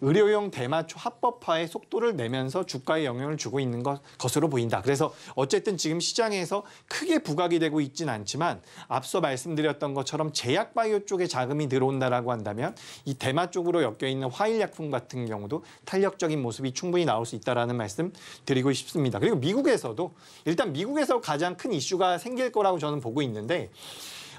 의료용 대마초 합법화의 속도를 내면서 주가에 영향을 주고 있는 것, 것으로 보인다. 그래서 어쨌든 지금 시장에서 크게 부각이 되고 있진 않지만 앞서 말씀드렸던 것처럼 제약바이오 쪽에 자금이 들어온다라고 한다면 이 대마 쪽으로 엮여 있는 화일약품 같은 경우도 탄력적인 모습이 충분히 나올 수 있다라는 말씀 드리고 싶습니다. 그리고 미국에서도 일단 미국에서 가장 큰 이슈가 생길 거라고 저는 보고 있는데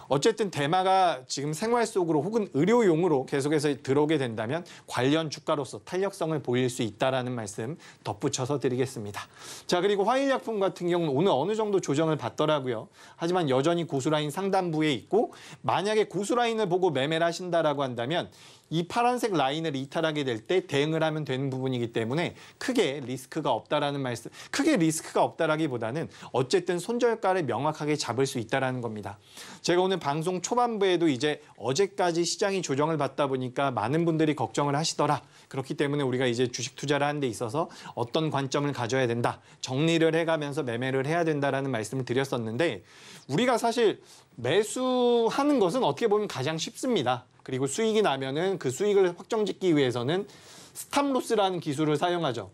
어쨌든 대마가 지금 생활 속으로 혹은 의료용으로 계속해서 들어오게 된다면 관련 주가로서 탄력성을 보일 수 있다라는 말씀 덧붙여서 드리겠습니다. 자 그리고 화일약품 같은 경우는 오늘 어느 정도 조정을 받더라고요. 하지만 여전히 고수라인 상단부에 있고 만약에 고수라인을 보고 매매를 하신다라고 한다면 이 파란색 라인을 이탈하게 될 때 대응을 하면 되는 부분이기 때문에 크게 리스크가 없다라는 말씀, 크게 리스크가 없다라기보다는 어쨌든 손절가를 명확하게 잡을 수 있다라는 겁니다. 제가 오늘 방송 초반부에도 이제 어제까지 시장이 조정을 받다 보니까 많은 분들이 걱정을 하시더라. 그렇기 때문에 우리가 이제 주식 투자를 하는 데 있어서 어떤 관점을 가져야 된다. 정리를 해가면서 매매를 해야 된다라는 말씀을 드렸었는데 우리가 사실 매수하는 것은 어떻게 보면 가장 쉽습니다. 그리고 수익이 나면은 그 수익을 확정짓기 위해서는 스탑로스라는 기술을 사용하죠.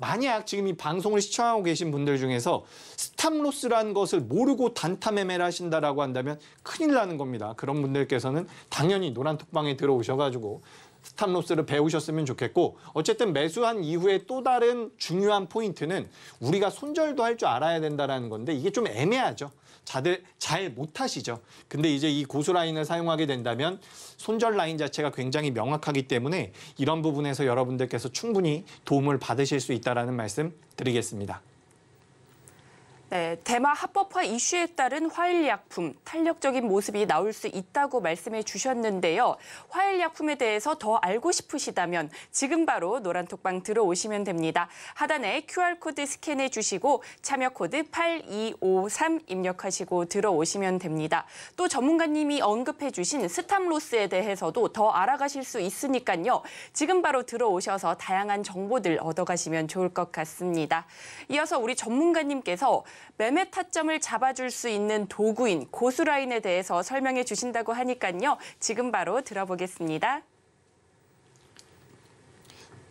만약 지금 이 방송을 시청하고 계신 분들 중에서 스탑로스라는 것을 모르고 단타 매매를 하신다라고 한다면 큰일 나는 겁니다. 그런 분들께서는 당연히 노란톡방에 들어오셔가지고 스탑로스를 배우셨으면 좋겠고 어쨌든 매수한 이후에 또 다른 중요한 포인트는 우리가 손절도 할 줄 알아야 된다는 건데 이게 좀 애매하죠. 자잘 못하시죠. 근데 이제 이 고수 라인을 사용하게 된다면 손절 라인 자체가 굉장히 명확하기 때문에 이런 부분에서 여러분들께서 충분히 도움을 받으실 수있다는 말씀 드리겠습니다. 네, 대마 합법화 이슈에 따른 화일약품, 탄력적인 모습이 나올 수 있다고 말씀해 주셨는데요. 화일약품에 대해서 더 알고 싶으시다면 지금 바로 노란톡방 들어오시면 됩니다. 하단에 QR코드 스캔해 주시고 참여코드 8253 입력하시고 들어오시면 됩니다. 또 전문가님이 언급해 주신 스탑로스에 대해서도 더 알아가실 수 있으니까요. 지금 바로 들어오셔서 다양한 정보들 얻어가시면 좋을 것 같습니다. 이어서 우리 전문가님께서 매매 타점을 잡아줄 수 있는 도구인 고수라인에 대해서 설명해 주신다고 하니깐요. 지금 바로 들어보겠습니다.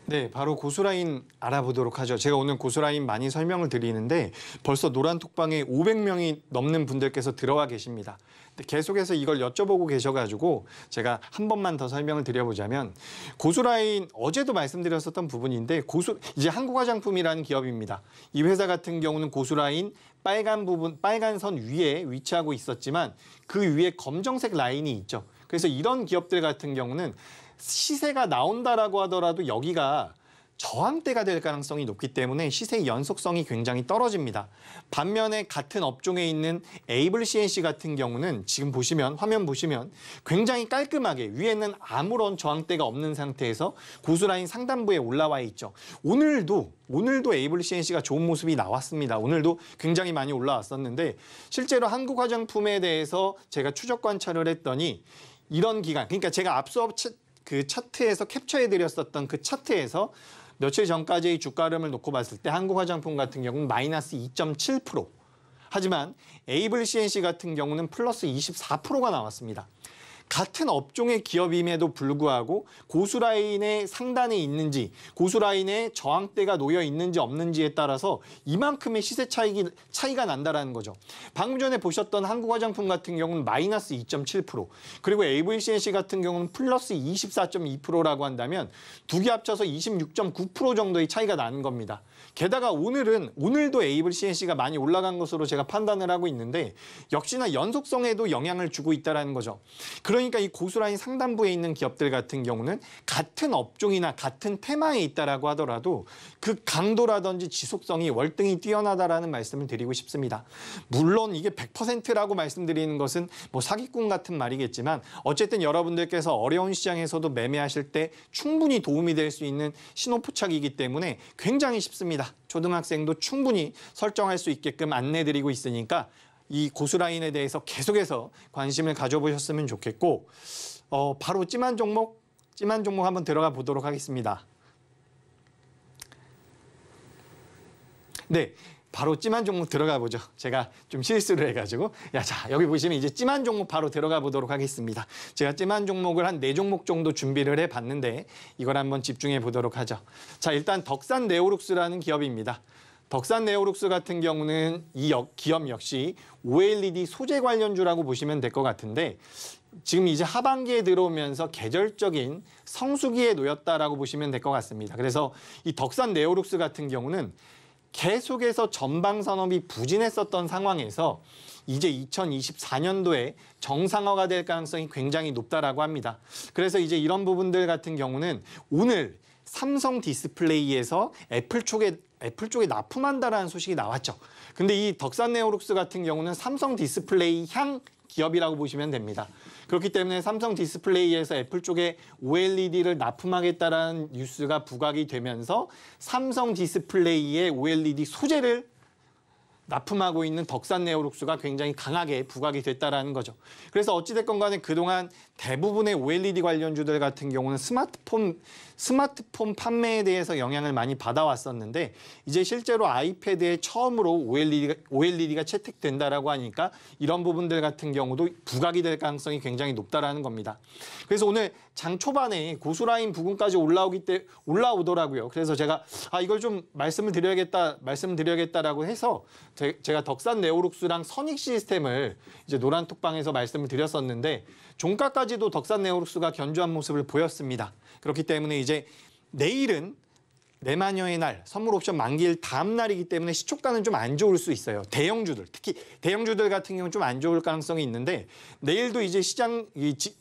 네, 바로 고수라인 알아보도록 하죠. 제가 오늘 고수라인 많이 설명을 드리는데 벌써 노란톡방에 500명이 넘는 분들께서 들어와 계십니다. 계속해서 이걸 여쭤보고 계셔가지고 제가 한 번만 더 설명을 드려보자면 고수라인 어제도 말씀드렸었던 부분인데 고수 이제 한국화장품이라는 기업입니다. 이 회사 같은 경우는 고수라인 빨간 부분 빨간 선 위에 위치하고 있었지만 그 위에 검정색 라인이 있죠. 그래서 이런 기업들 같은 경우는 시세가 나온다라고 하더라도 여기가 저항대가 될 가능성이 높기 때문에 시세의 연속성이 굉장히 떨어집니다. 반면에 같은 업종에 있는 에이블 CNC 같은 경우는 지금 보시면 화면 보시면 굉장히 깔끔하게 위에는 아무런 저항대가 없는 상태에서 고수라인 상단부에 올라와 있죠. 오늘도 오늘도 에이블 CNC가 좋은 모습이 나왔습니다. 오늘도 굉장히 많이 올라왔었는데 실제로 한국 화장품에 대해서 제가 추적 관찰을 했더니 이런 기간 그러니까 제가 앞서 그 차트에서 캡처해드렸었던 그 차트에서 며칠 전까지의 주가 흐름을 놓고 봤을 때 한국 화장품 같은 경우는 마이너스 2.7%. 하지만 에이블 CNC 같은 경우는 플러스 24%가 나왔습니다. 같은 업종의 기업임에도 불구하고 고수 라인의 상단에 있는지 고수 라인의 저항대가 놓여 있는지 없는지에 따라서 이만큼의 시세 차익이, 차이가 난다라는 거죠. 방금 전에 보셨던 한국화장품 같은 경우는 마이너스 2.7% 그리고 AVCNC 같은 경우는 플러스 24.2%라고 한다면 두 개 합쳐서 26.9% 정도의 차이가 나는 겁니다. 게다가 오늘은 오늘도 에이블 CNC가 많이 올라간 것으로 제가 판단을 하고 있는데 역시나 연속성에도 영향을 주고 있다는 거죠. 그러니까 이 고수라인 상단부에 있는 기업들 같은 경우는 같은 업종이나 같은 테마에 있다라고 하더라도 그 강도라든지 지속성이 월등히 뛰어나다라는 말씀을 드리고 싶습니다. 물론 이게 100%라고 말씀드리는 것은 뭐 사기꾼 같은 말이겠지만 어쨌든 여러분들께서 어려운 시장에서도 매매하실 때 충분히 도움이 될 수 있는 신호포착이기 때문에 굉장히 쉽습니다. 초등학생도 충분히 설정할 수 있게끔 안내드리고 있으니까 이 고수라인에 대해서 계속해서 관심을 가져보셨으면 좋겠고 어, 바로 찜한 종목, 찜한 종목 한번 들어가 보도록 하겠습니다. 네, 바로 찜한 종목 들어가 보죠. 제가 좀 실수를 해가지고 야, 자 여기 보시면 이제 찜한 종목 바로 들어가 보도록 하겠습니다. 제가 찜한 종목을 한 네 종목 정도 준비를 해봤는데 이걸 한번 집중해 보도록 하죠. 자 일단 덕산 네오룩스라는 기업입니다. 덕산 네오룩스 같은 경우는 이 역, 기업 역시 OLED 소재 관련주라고 보시면 될 것 같은데 지금 이제 하반기에 들어오면서 계절적인 성수기에 놓였다라고 보시면 될 것 같습니다. 그래서 이 덕산 네오룩스 같은 경우는 계속해서 전방 산업이 부진했었던 상황에서 이제 2024년도에 정상화가 될 가능성이 굉장히 높다라고 합니다. 그래서 이제 이런 부분들 같은 경우는 오늘 삼성 디스플레이에서 애플 쪽에 애플 쪽에 납품한다라는 소식이 나왔죠. 근데 이 덕산 네오룩스 같은 경우는 삼성 디스플레이 향 기업이라고 보시면 됩니다. 그렇기 때문에 삼성 디스플레이에서 애플 쪽에 OLED를 납품하겠다라는 뉴스가 부각이 되면서 삼성 디스플레이의 OLED 소재를 납품하고 있는 덕산네오룩스가 굉장히 강하게 부각이 됐다라는 거죠. 그래서 어찌됐건 간에 그동안 대부분의 OLED 관련주들 같은 경우는 스마트폰 스마트폰 판매에 대해서 영향을 많이 받아왔었는데 이제 실제로 아이패드에 처음으로 OLED가, OLED가 채택된다라고 하니까 이런 부분들 같은 경우도 부각이 될 가능성이 굉장히 높다라는 겁니다. 그래서 오늘 장 초반에 고수라인 부근까지 올라오기 때 올라오더라고요. 그래서 제가 아 이걸 좀 말씀을 드려야겠다 말씀드려야겠다라고 해서 제, 제가 덕산 네오룩스랑 선익 시스템을 이제 노란 톡방에서 말씀을 드렸었는데 종가까지도 덕산 네오룩스가 견조한 모습을 보였습니다. 그렇기 때문에 이제 내일은 내마녀의 날, 선물 옵션 만기일 다음 날이기 때문에 시초가는 좀 안 좋을 수 있어요. 대형주들, 특히 대형주들 같은 경우는 좀 안 좋을 가능성이 있는데 내일도 이제 시장 이 지,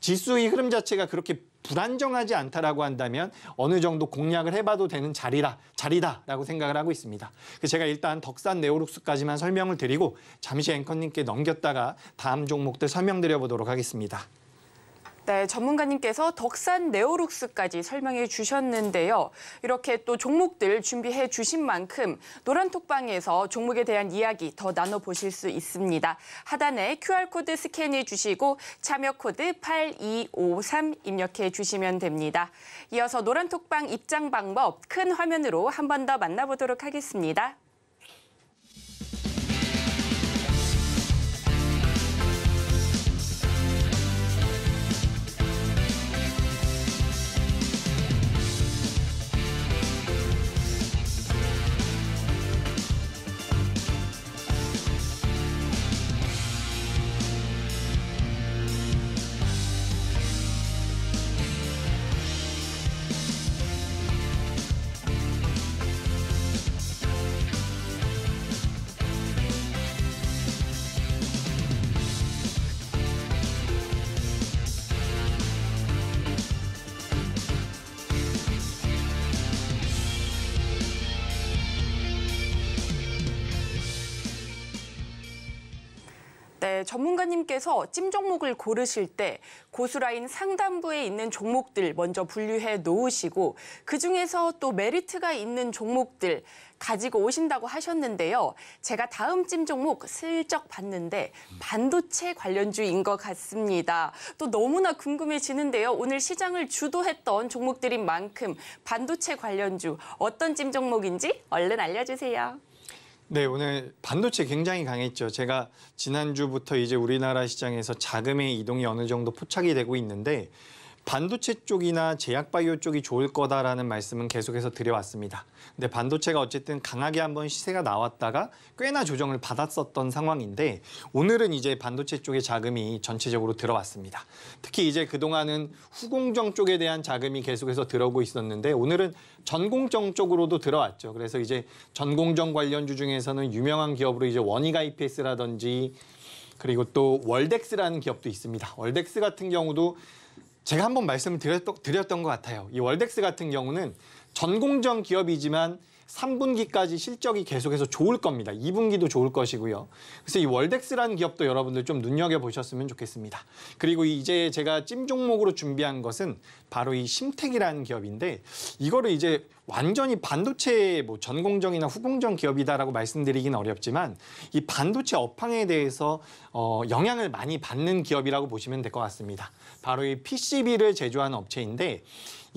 지수의 흐름 자체가 그렇게 불안정하지 않다라고 한다면 어느 정도 공략을 해봐도 되는 자리라 자리다라고 생각을 하고 있습니다. 제가 일단 덕산 네오룩스까지만 설명을 드리고 잠시 앵커님께 넘겼다가 다음 종목들 설명드려 보도록 하겠습니다. 네, 전문가님께서 덕산 네오룩스까지 설명해 주셨는데요. 이렇게 또 종목들 준비해 주신 만큼 노란톡방에서 종목에 대한 이야기 더 나눠보실 수 있습니다. 하단에 QR코드 스캔해 주시고 참여 코드 8253 입력해 주시면 됩니다. 이어서 노란톡방 입장 방법 큰 화면으로 한 번 더 만나보도록 하겠습니다. 네, 전문가님께서 찜 종목을 고르실 때 고수라인 상단부에 있는 종목들 먼저 분류해 놓으시고 그중에서 또 메리트가 있는 종목들 가지고 오신다고 하셨는데요. 제가 다음 찜 종목 슬쩍 봤는데 반도체 관련주인 것 같습니다. 또 너무나 궁금해지는데요. 오늘 시장을 주도했던 종목들인 만큼 반도체 관련주 어떤 찜 종목인지 얼른 알려주세요. 네, 오늘 반도체 굉장히 강했죠. 제가 지난주부터 이제 우리나라 시장에서 자금의 이동이 어느 정도 포착이 되고 있는데 반도체 쪽이나 제약바이오 쪽이 좋을 거다라는 말씀은 계속해서 드려왔습니다. 근데 반도체가 어쨌든 강하게 한번 시세가 나왔다가 꽤나 조정을 받았었던 상황인데 오늘은 이제 반도체 쪽의 자금이 전체적으로 들어왔습니다. 특히 이제 그동안은 후공정 쪽에 대한 자금이 계속해서 들어오고 있었는데 오늘은 전공정 쪽으로도 들어왔죠. 그래서 이제 전공정 관련주 중에서는 유명한 기업으로 이제 원이가 IPS라든지 e 그리고 또 월덱스라는 기업도 있습니다. 월덱스 같은 경우도 제가 한번 말씀을 드렸던, 것 같아요. 이 월덱스 같은 경우는 전공정 기업이지만 3분기까지 실적이 계속해서 좋을 겁니다. 2분기도 좋을 것이고요. 그래서 이 월덱스라는 기업도 여러분들 좀 눈여겨보셨으면 좋겠습니다. 그리고 이제 제가 찜 종목으로 준비한 것은 바로 이 심택이라는 기업인데 이거를 이제 완전히 반도체 뭐 전공정이나 후공정 기업이다라고 말씀드리긴 어렵지만 이 반도체 업황에 대해서 어, 영향을 많이 받는 기업이라고 보시면 될 것 같습니다. 바로 이 PCB를 제조하는 업체인데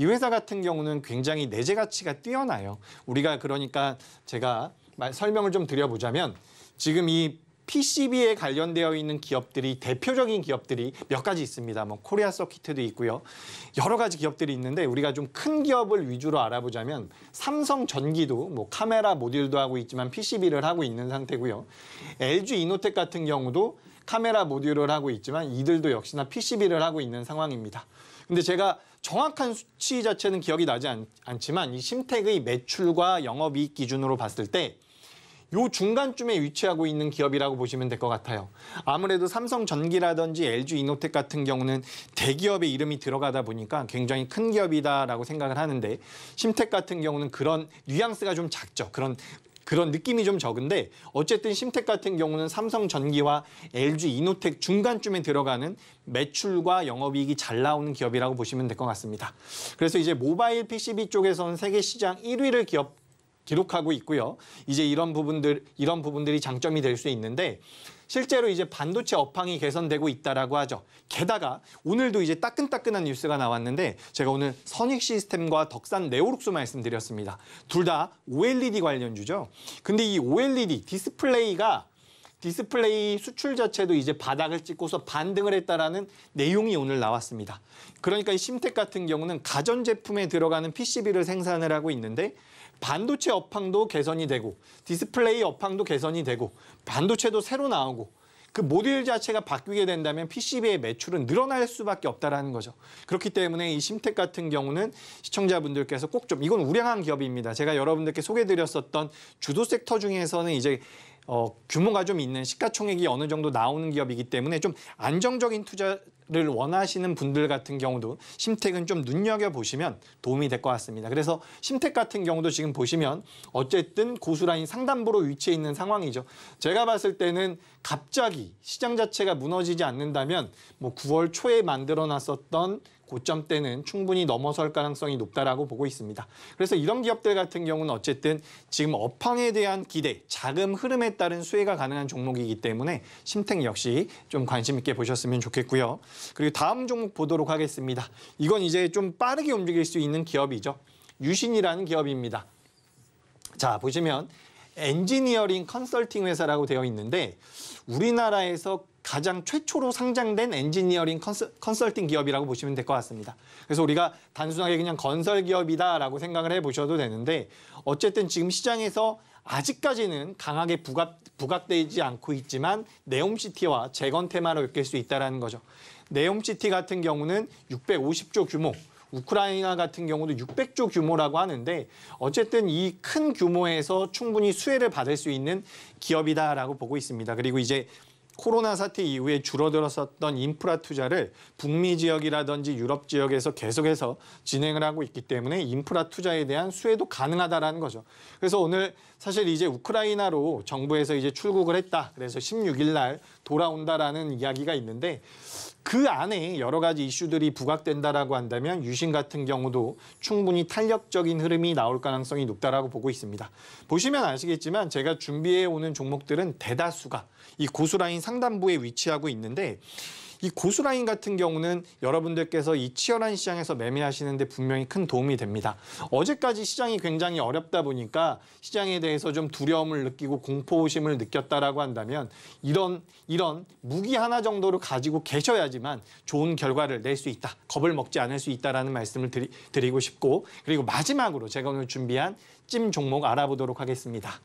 이 회사 같은 경우는 굉장히 내재 가치가 뛰어나요. 우리가 그러니까 제가 설명을 좀 드려보자면 지금 이 PCB에 관련되어 있는 기업들이 대표적인 기업들이 몇 가지 있습니다. 뭐 코리아 서킷도 있고요. 여러 가지 기업들이 있는데 우리가 좀 큰 기업을 위주로 알아보자면 삼성 전기도 뭐 카메라 모듈도 하고 있지만 PCB를 하고 있는 상태고요. LG 이노텍 같은 경우도 카메라 모듈을 하고 있지만 이들도 역시나 PCB를 하고 있는 상황입니다. 근데 제가 정확한 수치 자체는 기억이 나지 않, 않지만 이 심택의 매출과 영업이익 기준으로 봤을 때 요 중간쯤에 위치하고 있는 기업이라고 보시면 될 것 같아요. 아무래도 삼성전기라든지 LG이노텍 같은 경우는 대기업의 이름이 들어가다 보니까 굉장히 큰 기업이다라고 생각을 하는데 심텍 같은 경우는 그런 뉘앙스가 좀 작죠. 그런 그런 느낌이 좀 적은데 어쨌든 심텍 같은 경우는 삼성전기와 LG 이노텍 중간쯤에 들어가는 매출과 영업이익이 잘 나오는 기업이라고 보시면 될 것 같습니다. 그래서 이제 모바일 PCB 쪽에서는 세계 시장 1위를 기업 기록하고 있고요. 이제 이런 부분들 이런 부분들이 장점이 될 수 있는데 실제로 이제 반도체 업황이 개선되고 있다라고 하죠. 게다가 오늘도 이제 따끈따끈한 뉴스가 나왔는데 제가 오늘 선익 시스템과 덕산 네오룩스 말씀드렸습니다. 둘 다 OLED 관련주죠. 근데 이 OLED 디스플레이가 디스플레이 수출 자체도 이제 바닥을 찍고서 반등을 했다라는 내용이 오늘 나왔습니다. 그러니까 이 심텍 같은 경우는 가전제품에 들어가는 PCB를 생산을 하고 있는데 반도체 업황도 개선이 되고 디스플레이 업황도 개선이 되고 반도체도 새로 나오고 그 모듈 자체가 바뀌게 된다면 PCB의 매출은 늘어날 수밖에 없다라는 거죠. 그렇기 때문에 이 심텍 같은 경우는 시청자분들께서 꼭 좀 이건 우량한 기업입니다. 제가 여러분들께 소개드렸었던 해 주도 섹터 중에서는 이제 어, 규모가 좀 있는 시가총액이 어느 정도 나오는 기업이기 때문에 좀 안정적인 투자를 원하시는 분들 같은 경우도 심택은 좀 눈여겨보시면 도움이 될 것 같습니다. 그래서 심택 같은 경우도 지금 보시면 어쨌든 고수라인 상단부로 위치해 있는 상황이죠. 제가 봤을 때는 갑자기 시장 자체가 무너지지 않는다면 뭐 9월 초에 만들어 놨었던 고점때는 충분히 넘어설 가능성이 높다라고 보고 있습니다. 그래서 이런 기업들 같은 경우는 어쨌든 지금 업황에 대한 기대, 자금 흐름에 따른 수혜가 가능한 종목이기 때문에 심탱 역시 좀 관심 있게 보셨으면 좋겠고요. 그리고 다음 종목 보도록 하겠습니다. 이건 이제 좀 빠르게 움직일 수 있는 기업이죠. 유신이라는 기업입니다. 자, 보시면 엔지니어링 컨설팅 회사라고 되어 있는데 우리나라에서 가장 최초로 상장된 엔지니어링 컨설, 팅 기업이라고 보시면 될 것 같습니다. 그래서 우리가 단순하게 그냥 건설 기업이다라고 생각을 해보셔도 되는데 어쨌든 지금 시장에서 아직까지는 강하게 부각, 부각되지 않고 있지만 네옴시티와 재건 테마로 엮일 수 있다는 거죠. 네옴시티 같은 경우는 650조 규모, 우크라이나 같은 경우도 600조 규모라고 하는데 어쨌든 이 큰 규모에서 충분히 수혜를 받을 수 있는 기업이다라고 보고 있습니다. 그리고 이제 코로나 사태 이후에 줄어들었었던 인프라 투자를 북미 지역이라든지 유럽 지역에서 계속해서 진행을 하고 있기 때문에 인프라 투자에 대한 수혜도 가능하다라는 거죠. 그래서 오늘 사실 이제 우크라이나로 정부에서 이제 출국을 했다. 그래서 16일 날 돌아온다라는 이야기가 있는데 그 안에 여러 가지 이슈들이 부각된다라고 한다면 유신 같은 경우도 충분히 탄력적인 흐름이 나올 가능성이 높다라고 보고 있습니다. 보시면 아시겠지만 제가 준비해 오는 종목들은 대다수가 이 고수라인 상단부에 위치하고 있는데 이 고수라인 같은 경우는 여러분들께서 이 치열한 시장에서 매매하시는데 분명히 큰 도움이 됩니다. 어제까지 시장이 굉장히 어렵다 보니까 시장에 대해서 좀 두려움을 느끼고 공포심을 느꼈다라고 한다면 이런 이런 무기 하나 정도를 가지고 계셔야지만 좋은 결과를 낼 수 있다. 겁을 먹지 않을 수 있다라는 말씀을 드리, 드리고 싶고 그리고 마지막으로 제가 오늘 준비한 찜 종목 알아보도록 하겠습니다.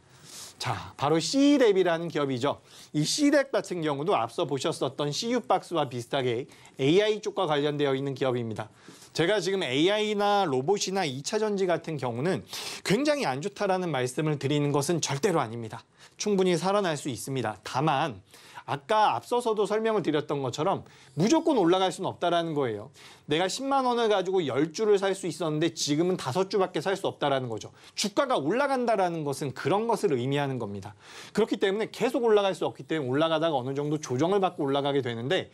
자, 바로 C랩이라는 기업이죠. 이 C랩 같은 경우도 앞서 보셨었던 CU박스와 비슷하게 AI 쪽과 관련되어 있는 기업입니다. 제가 지금 AI나 로봇이나 2차 전지 같은 경우는 굉장히 안 좋다라는 말씀을 드리는 것은 절대로 아닙니다. 충분히 살아날 수 있습니다. 다만 아까 앞서서도 설명을 드렸던 것처럼 무조건 올라갈 수는 없다라는 거예요. 내가 10만 원을 가지고 1 0주를살 수 있었는데 지금은 5 주밖에 살 수 없다라는 거죠. 주가가 올라간다라는 것은 그런 것을 의미하는 겁니다. 그렇기 때문에 계속 올라갈 수 없기 때문에 올라가다가 어느 정도 조정을 받고 올라가게 되는데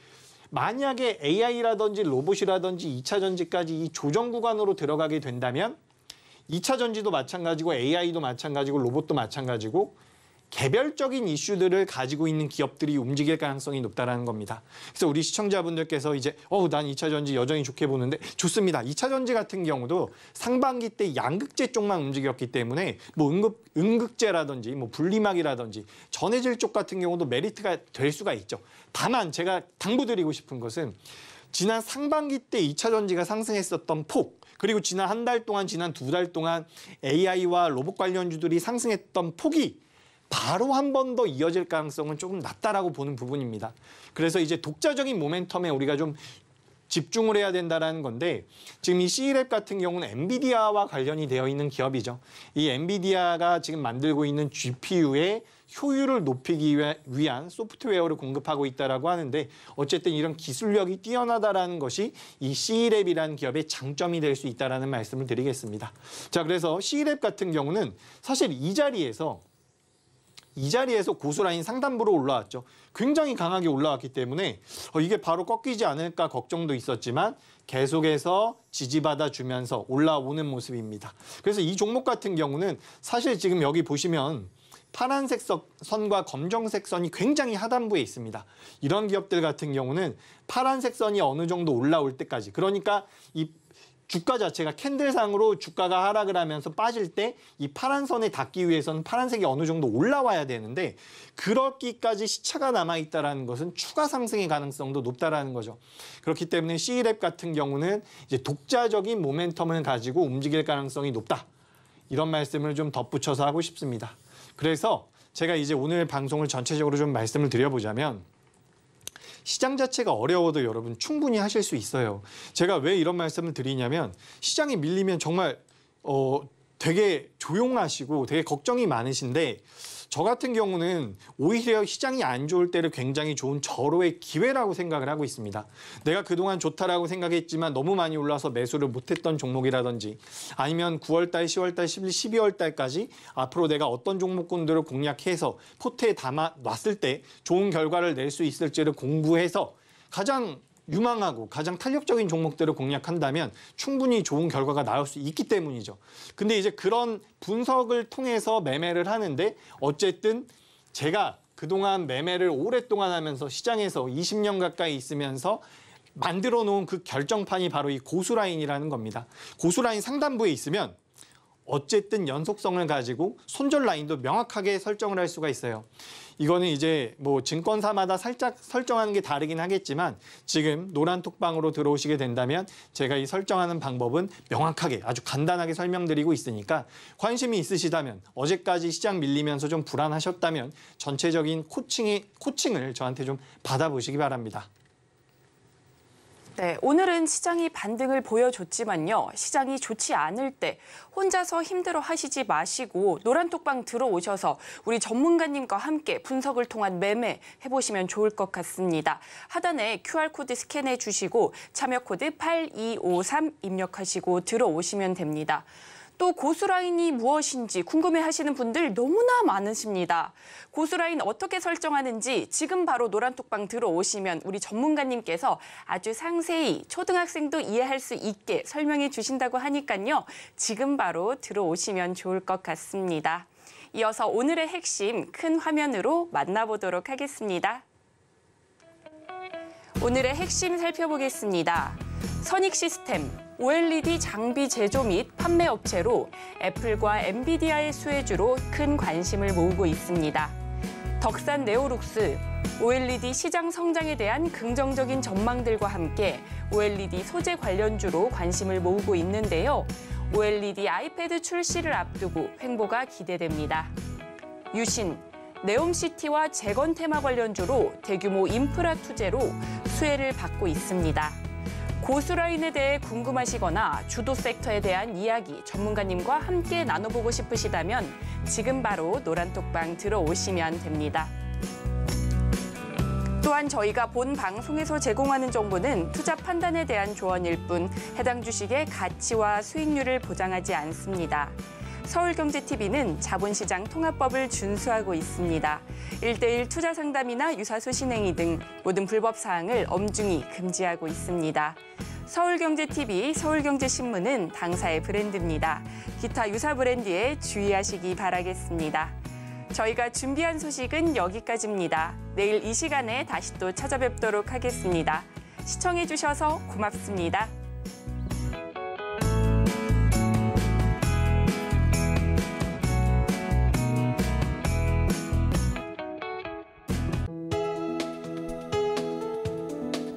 만약에 AI라든지 로봇이라든지 2차 전지까지 이 조정 구간으로 들어가게 된다면 2차 전지도 마찬가지고 AI도 마찬가지고 로봇도 마찬가지고 개별적인 이슈들을 가지고 있는 기업들이 움직일 가능성이 높다라는 겁니다. 그래서 우리 시청자분들께서 이제 어우 난 2차 전지 여전히 좋게 보는데 좋습니다. 2차 전지 같은 경우도 상반기 때 양극재 쪽만 움직였기 때문에 뭐 응급, 응극재라든지 뭐 분리막이라든지 전해질 쪽 같은 경우도 메리트가 될 수가 있죠. 다만 제가 당부드리고 싶은 것은 지난 상반기 때 2차 전지가 상승했었던 폭 그리고 지난 한 달 동안 지난 두 달 동안 AI와 로봇 관련주들이 상승했던 폭이 바로 한 번 더 이어질 가능성은 조금 낮다라고 보는 부분입니다. 그래서 이제 독자적인 모멘텀에 우리가 좀 집중을 해야 된다라는 건데 지금 이 C랩 같은 경우는 엔비디아와 관련이 되어 있는 기업이죠. 이 엔비디아가 지금 만들고 있는 GPU의 효율을 높이기 위한 소프트웨어를 공급하고 있다라고 하는데 어쨌든 이런 기술력이 뛰어나다라는 것이 이 C랩이라는 기업의 장점이 될 수 있다라는 말씀을 드리겠습니다. 자, 그래서 C랩 같은 경우는 사실 이 자리에서 이 자리에서 고수라인 상단부로 올라왔죠. 굉장히 강하게 올라왔기 때문에 어, 이게 바로 꺾이지 않을까 걱정도 있었지만 계속해서 지지받아주면서 올라오는 모습입니다. 그래서 이 종목 같은 경우는 사실 지금 여기 보시면 파란색 선과 검정색 선이 굉장히 하단부에 있습니다. 이런 기업들 같은 경우는 파란색 선이 어느 정도 올라올 때까지 그러니까 이 주가 자체가 캔들상으로 주가가 하락을 하면서 빠질 때 이 파란 선에 닿기 위해서는 파란색이 어느 정도 올라와야 되는데 그렇기까지 시차가 남아있다는 것은 추가 상승의 가능성도 높다라는 거죠. 그렇기 때문에 C랩 같은 경우는 이제 독자적인 모멘텀을 가지고 움직일 가능성이 높다. 이런 말씀을 좀 덧붙여서 하고 싶습니다. 그래서 제가 이제 오늘 방송을 전체적으로 좀 말씀을 드려보자면 시장 자체가 어려워도 여러분 충분히 하실 수 있어요. 제가 왜 이런 말씀을 드리냐면 시장이 밀리면 정말 어 되게 조용하시고 되게 걱정이 많으신데 저 같은 경우는 오히려 시장이 안 좋을 때를 굉장히 좋은 절호의 기회라고 생각을 하고 있습니다. 내가 그동안 좋다라고 생각했지만 너무 많이 올라서 매수를 못했던 종목이라든지 아니면 9월달, 10월달, 1 2월달까지 앞으로 내가 어떤 종목군들을 공략해서 포트에 담아 놨을 때 좋은 결과를 낼 수 있을지를 공부해서 가장 유망하고 가장 탄력적인 종목들을 공략한다면 충분히 좋은 결과가 나올 수 있기 때문이죠. 근데 이제 그런 분석을 통해서 매매를 하는데 어쨌든 제가 그동안 매매를 오랫동안 하면서 시장에서 20년 가까이 있으면서 만들어 놓은 그 결정판이 바로 이 고수라인이라는 겁니다. 고수라인 상단부에 있으면 어쨌든 연속성을 가지고 손절 라인도 명확하게 설정을 할 수가 있어요. 이거는 이제 뭐 증권사마다 살짝 설정하는 게 다르긴 하겠지만 지금 노란 톡방으로 들어오시게 된다면 제가 이 설정하는 방법은 명확하게 아주 간단하게 설명드리고 있으니까 관심이 있으시다면 어제까지 시장 밀리면서 좀 불안하셨다면 전체적인 코칭이, 코칭을 저한테 좀 받아보시기 바랍니다. 네, 오늘은 시장이 반등을 보여줬지만요. 시장이 좋지 않을 때 혼자서 힘들어 하시지 마시고 노란톡방 들어오셔서 우리 전문가님과 함께 분석을 통한 매매 해보시면 좋을 것 같습니다. 하단에 QR코드 스캔해 주시고 참여코드 8253 입력하시고 들어오시면 됩니다. 또 고수라인이 무엇인지 궁금해하시는 분들 너무나 많으십니다. 고수라인 어떻게 설정하는지 지금 바로 노란톡방 들어오시면 우리 전문가님께서 아주 상세히 초등학생도 이해할 수 있게 설명해 주신다고 하니까요. 지금 바로 들어오시면 좋을 것 같습니다. 이어서 오늘의 핵심 큰 화면으로 만나보도록 하겠습니다. 오늘의 핵심 살펴보겠습니다. 선익 시스템, OLED 장비 제조 및 판매 업체로 애플과 엔비디아의 수혜주로 큰 관심을 모으고 있습니다. 덕산 네오룩스, OLED 시장 성장에 대한 긍정적인 전망들과 함께 OLED 소재 관련주로 관심을 모으고 있는데요. OLED 아이패드 출시를 앞두고 횡보가 기대됩니다. 유신, 네옴시티와 재건 테마 관련주로 대규모 인프라 투제로 수혜를 받고 있습니다. 보수 라인에 대해 궁금하시거나 주도 섹터에 대한 이야기 전문가님과 함께 나눠보고 싶으시다면 지금 바로 노란톡방 들어오시면 됩니다. 또한 저희가 본 방송에서 제공하는 정보는 투자 판단에 대한 조언일 뿐 해당 주식의 가치와 수익률을 보장하지 않습니다. 서울경제TV는 자본시장 통합법을 준수하고 있습니다. 1대1 투자 상담이나 유사수 신행위등 모든 불법 사항을 엄중히 금지하고 있습니다. 서울경제TV, 서울경제신문은 당사의 브랜드입니다. 기타 유사 브랜드에 주의하시기 바라겠습니다. 저희가 준비한 소식은 여기까지입니다. 내일 이 시간에 다시 또 찾아뵙도록 하겠습니다. 시청해주셔서 고맙습니다.